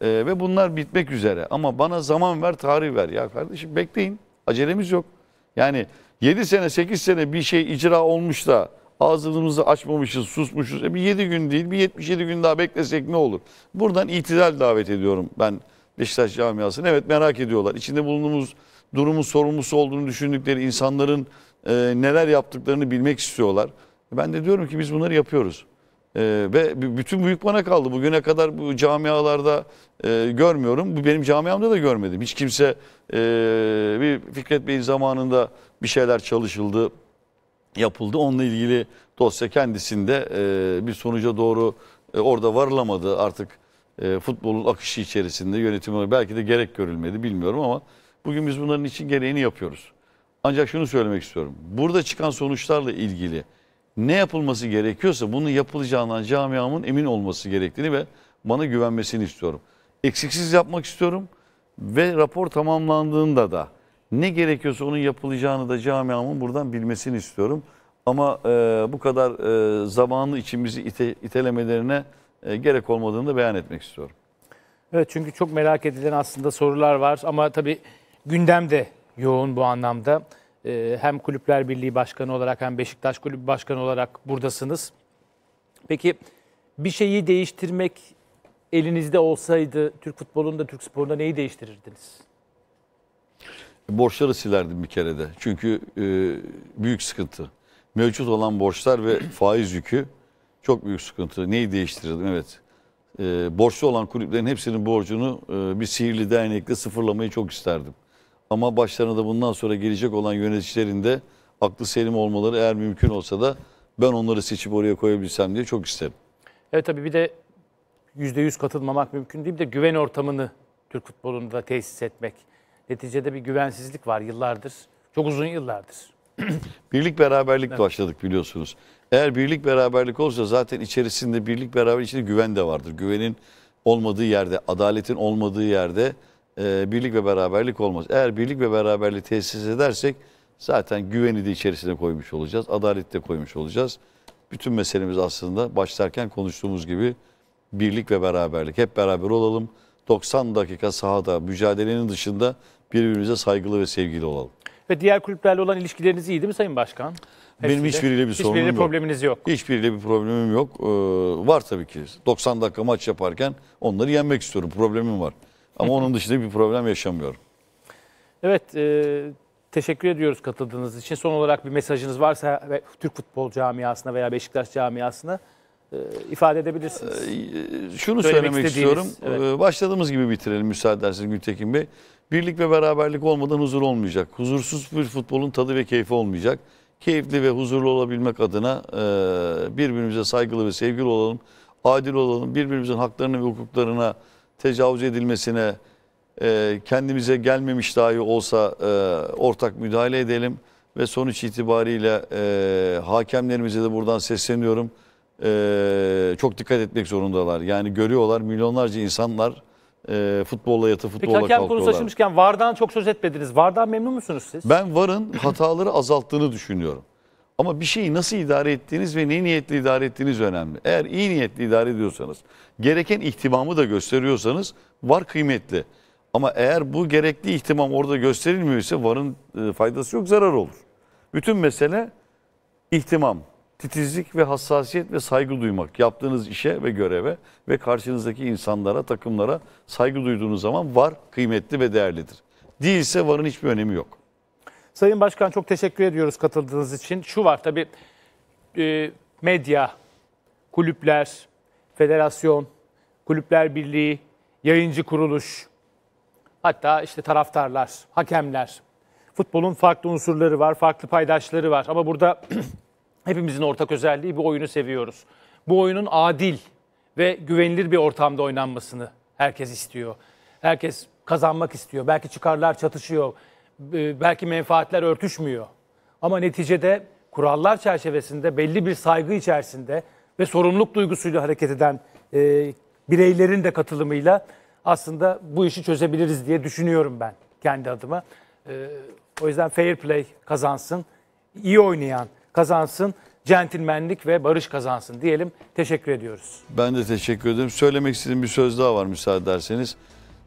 E, ve bunlar bitmek üzere. Ama bana zaman ver, tarih ver. Ya kardeşim bekleyin. Acelemiz yok. Yani 7 sene 8 sene bir şey icra olmuş da ağzımızı açmamışız, susmuşuz. E bir 7 gün değil, bir 77 gün daha beklesek ne olur? Buradan itidal davet ediyorum ben Beşiktaş camiasını. Evet merak ediyorlar. İçinde bulunduğumuz durumun sorumlusu olduğunu düşündükleri insanların e, neler yaptıklarını bilmek istiyorlar. Ben de diyorum ki biz bunları yapıyoruz. E, ve bütün büyük bana kaldı. Bugüne kadar bu camialarda e, görmüyorum. Bu benim camiamda da görmedim. Hiç kimse e, bir Fikret Bey'in zamanında bir şeyler çalışıldı yapıldı. Onunla ilgili dosya kendisinde e, bir sonuca doğru e, orada varılamadı. Artık e, futbolun akışı içerisinde yönetim belki de gerek görülmedi bilmiyorum ama bugün biz bunların için gereğini yapıyoruz. Ancak şunu söylemek istiyorum. Burada çıkan sonuçlarla ilgili ne yapılması gerekiyorsa bunu yapılacağından camiamın emin olması gerektiğini ve bana güvenmesini istiyorum. Eksiksiz yapmak istiyorum ve rapor tamamlandığında da ne gerekiyorsa onun yapılacağını da camiamın buradan bilmesini istiyorum. Ama e, bu kadar e, zamanlı içimizi ite, itelemelerine e, gerek olmadığını da beyan etmek istiyorum. Evet çünkü çok merak edilen aslında sorular var ama tabii gündem de yoğun bu anlamda. E, hem Kulüpler Birliği Başkanı olarak hem Beşiktaş Kulübü Başkanı olarak buradasınız. Peki bir şeyi değiştirmek elinizde olsaydı Türk futbolunda, Türk sporunda neyi değiştirirdiniz? borçları silerdim bir kere de. Çünkü e, büyük sıkıntı. Mevcut olan borçlar ve faiz yükü çok büyük sıkıntı. Neyi değiştirdim? Evet. E, borçlu olan kulüplerin hepsinin borcunu e, bir sihirli dernekle sıfırlamayı çok isterdim. Ama başlarına da bundan sonra gelecek olan yöneticilerin de aklı selim olmaları eğer mümkün olsa da ben onları seçip oraya koyabilsem diye çok isterim. Evet tabii bir de %100 katılmamak mümkün değil. Bir de güven ortamını Türk futbolunda tesis etmek Neticede bir güvensizlik var yıllardır. Çok uzun yıllardır. birlik beraberlik evet. başladık biliyorsunuz. Eğer birlik beraberlik olsa zaten içerisinde birlik beraberlik içinde güven de vardır. Güvenin olmadığı yerde, adaletin olmadığı yerde e, birlik ve beraberlik olmaz. Eğer birlik ve beraberliği tesis edersek zaten güveni de içerisine koymuş olacağız. Adaleti de koymuş olacağız. Bütün meselemiz aslında başlarken konuştuğumuz gibi birlik ve beraberlik. Hep beraber olalım. 90 dakika sahada mücadelenin dışında birbirimize saygılı ve sevgili olalım. Ve diğer kulüplerle olan ilişkileriniz iyi değil mi Sayın Başkan? Hepsinde. Benim hiçbiriyle bir sorunum hiçbiriyle yok. probleminiz yok. Hiçbiriyle bir problemim yok. Ee, var tabii ki. 90 dakika maç yaparken onları yenmek istiyorum. Problemim var. Ama onun dışında bir problem yaşamıyorum. Evet, e, teşekkür ediyoruz katıldığınız için. Son olarak bir mesajınız varsa ve Türk futbol camiasına veya Beşiktaş camiasına e, ifade edebilirsiniz. E, şunu söylemek, söylemek istiyorum. Evet. E, başladığımız gibi bitirelim müsaade ederseniz Gültekin Bey. Birlik ve beraberlik olmadan huzur olmayacak. Huzursuz bir futbolun tadı ve keyfi olmayacak. Keyifli ve huzurlu olabilmek adına e, birbirimize saygılı ve sevgili olalım. Adil olalım. Birbirimizin haklarını ve hukuklarına tecavüz edilmesine e, kendimize gelmemiş dahi olsa e, ortak müdahale edelim. Ve sonuç itibariyle e, hakemlerimize de buradan sesleniyorum. E, çok dikkat etmek zorundalar. Yani görüyorlar milyonlarca insanlar e, futbolla yatı futbolla Peki, kalkıyorlar. Peki hakem konusu açılmışken VAR'dan çok söz etmediniz. VAR'dan memnun musunuz siz? Ben VAR'ın hataları azalttığını düşünüyorum. Ama bir şeyi nasıl idare ettiğiniz ve ne niyetle idare ettiğiniz önemli. Eğer iyi niyetle idare ediyorsanız, gereken ihtimamı da gösteriyorsanız VAR kıymetli. Ama eğer bu gerekli ihtimam orada gösterilmiyorsa VAR'ın e, faydası yok, zarar olur. Bütün mesele ihtimam titizlik ve hassasiyet ve saygı duymak. Yaptığınız işe ve göreve ve karşınızdaki insanlara, takımlara saygı duyduğunuz zaman var kıymetli ve değerlidir. Değilse varın hiçbir önemi yok. Sayın Başkan çok teşekkür ediyoruz katıldığınız için. Şu var tabii e, medya, kulüpler, federasyon, kulüpler birliği, yayıncı kuruluş, hatta işte taraftarlar, hakemler. Futbolun farklı unsurları var, farklı paydaşları var. Ama burada Hepimizin ortak özelliği bu oyunu seviyoruz. Bu oyunun adil ve güvenilir bir ortamda oynanmasını herkes istiyor. Herkes kazanmak istiyor. Belki çıkarlar çatışıyor. Belki menfaatler örtüşmüyor. Ama neticede kurallar çerçevesinde belli bir saygı içerisinde ve sorumluluk duygusuyla hareket eden e, bireylerin de katılımıyla aslında bu işi çözebiliriz diye düşünüyorum ben kendi adıma. E, o yüzden fair play kazansın. İyi oynayan kazansın, centilmenlik ve barış kazansın diyelim. Teşekkür ediyoruz. Ben de teşekkür ederim. Söylemek istediğim bir söz daha var müsaade ederseniz.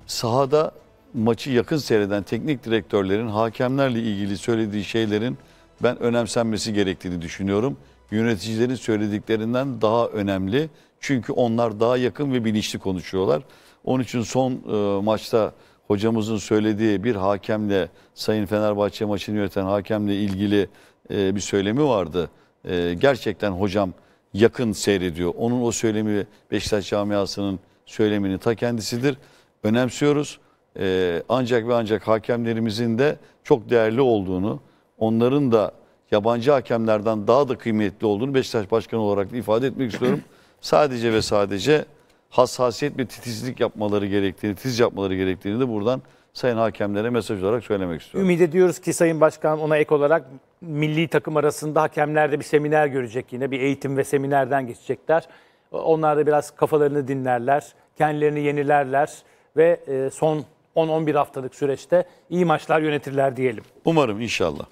Sahada maçı yakın seyreden teknik direktörlerin hakemlerle ilgili söylediği şeylerin ben önemsenmesi gerektiğini düşünüyorum. Yöneticilerin söylediklerinden daha önemli. Çünkü onlar daha yakın ve bilinçli konuşuyorlar. Onun için son e, maçta hocamızın söylediği bir hakemle Sayın Fenerbahçe maçını yöneten hakemle ilgili e, bir söylemi vardı. E, gerçekten hocam yakın seyrediyor. Onun o söylemi Beşiktaş camiasının söylemini ta kendisidir. Önemsiyoruz. E, ancak ve ancak hakemlerimizin de çok değerli olduğunu, onların da yabancı hakemlerden daha da kıymetli olduğunu Beşiktaş Başkanı olarak ifade etmek istiyorum. Sadece ve sadece hassasiyet ve titizlik yapmaları gerektiğini, titiz yapmaları gerektiğini de buradan sayın hakemlere mesaj olarak söylemek istiyorum. Ümit ediyoruz ki Sayın Başkan ona ek olarak milli takım arasında hakemlerde bir seminer görecek yine. Bir eğitim ve seminerden geçecekler. Onlar da biraz kafalarını dinlerler, kendilerini yenilerler ve e, son 10-11 haftalık süreçte iyi maçlar yönetirler diyelim. Umarım inşallah.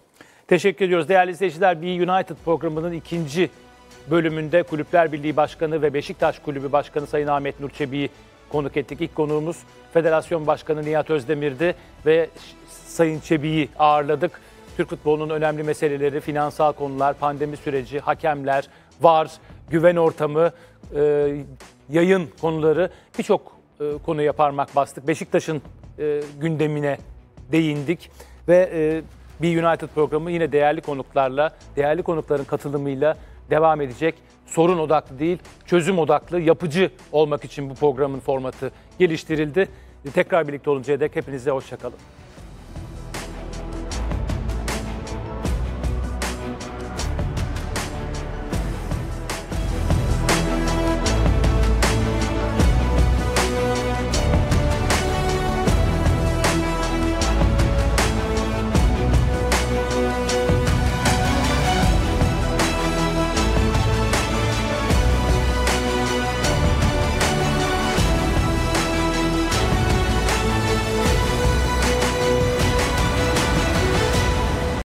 Teşekkür ediyoruz. Değerli izleyiciler, bir United programının ikinci bölümünde Kulüpler Birliği Başkanı ve Beşiktaş Kulübü Başkanı Sayın Ahmet Nur Çebi'yi konuk ettik. İlk konuğumuz Federasyon Başkanı Nihat Özdemir'di ve Sayın Çebi'yi ağırladık. Türk futbolunun önemli meseleleri, finansal konular, pandemi süreci, hakemler, VAR, güven ortamı, e, yayın konuları birçok e, konuya parmak bastık. Beşiktaş'ın e, gündemine değindik ve e, bir United programı yine değerli konuklarla, değerli konukların katılımıyla devam edecek. Sorun odaklı değil, çözüm odaklı, yapıcı olmak için bu programın formatı geliştirildi. Tekrar birlikte oluncaya dek hepinize hoşçakalın.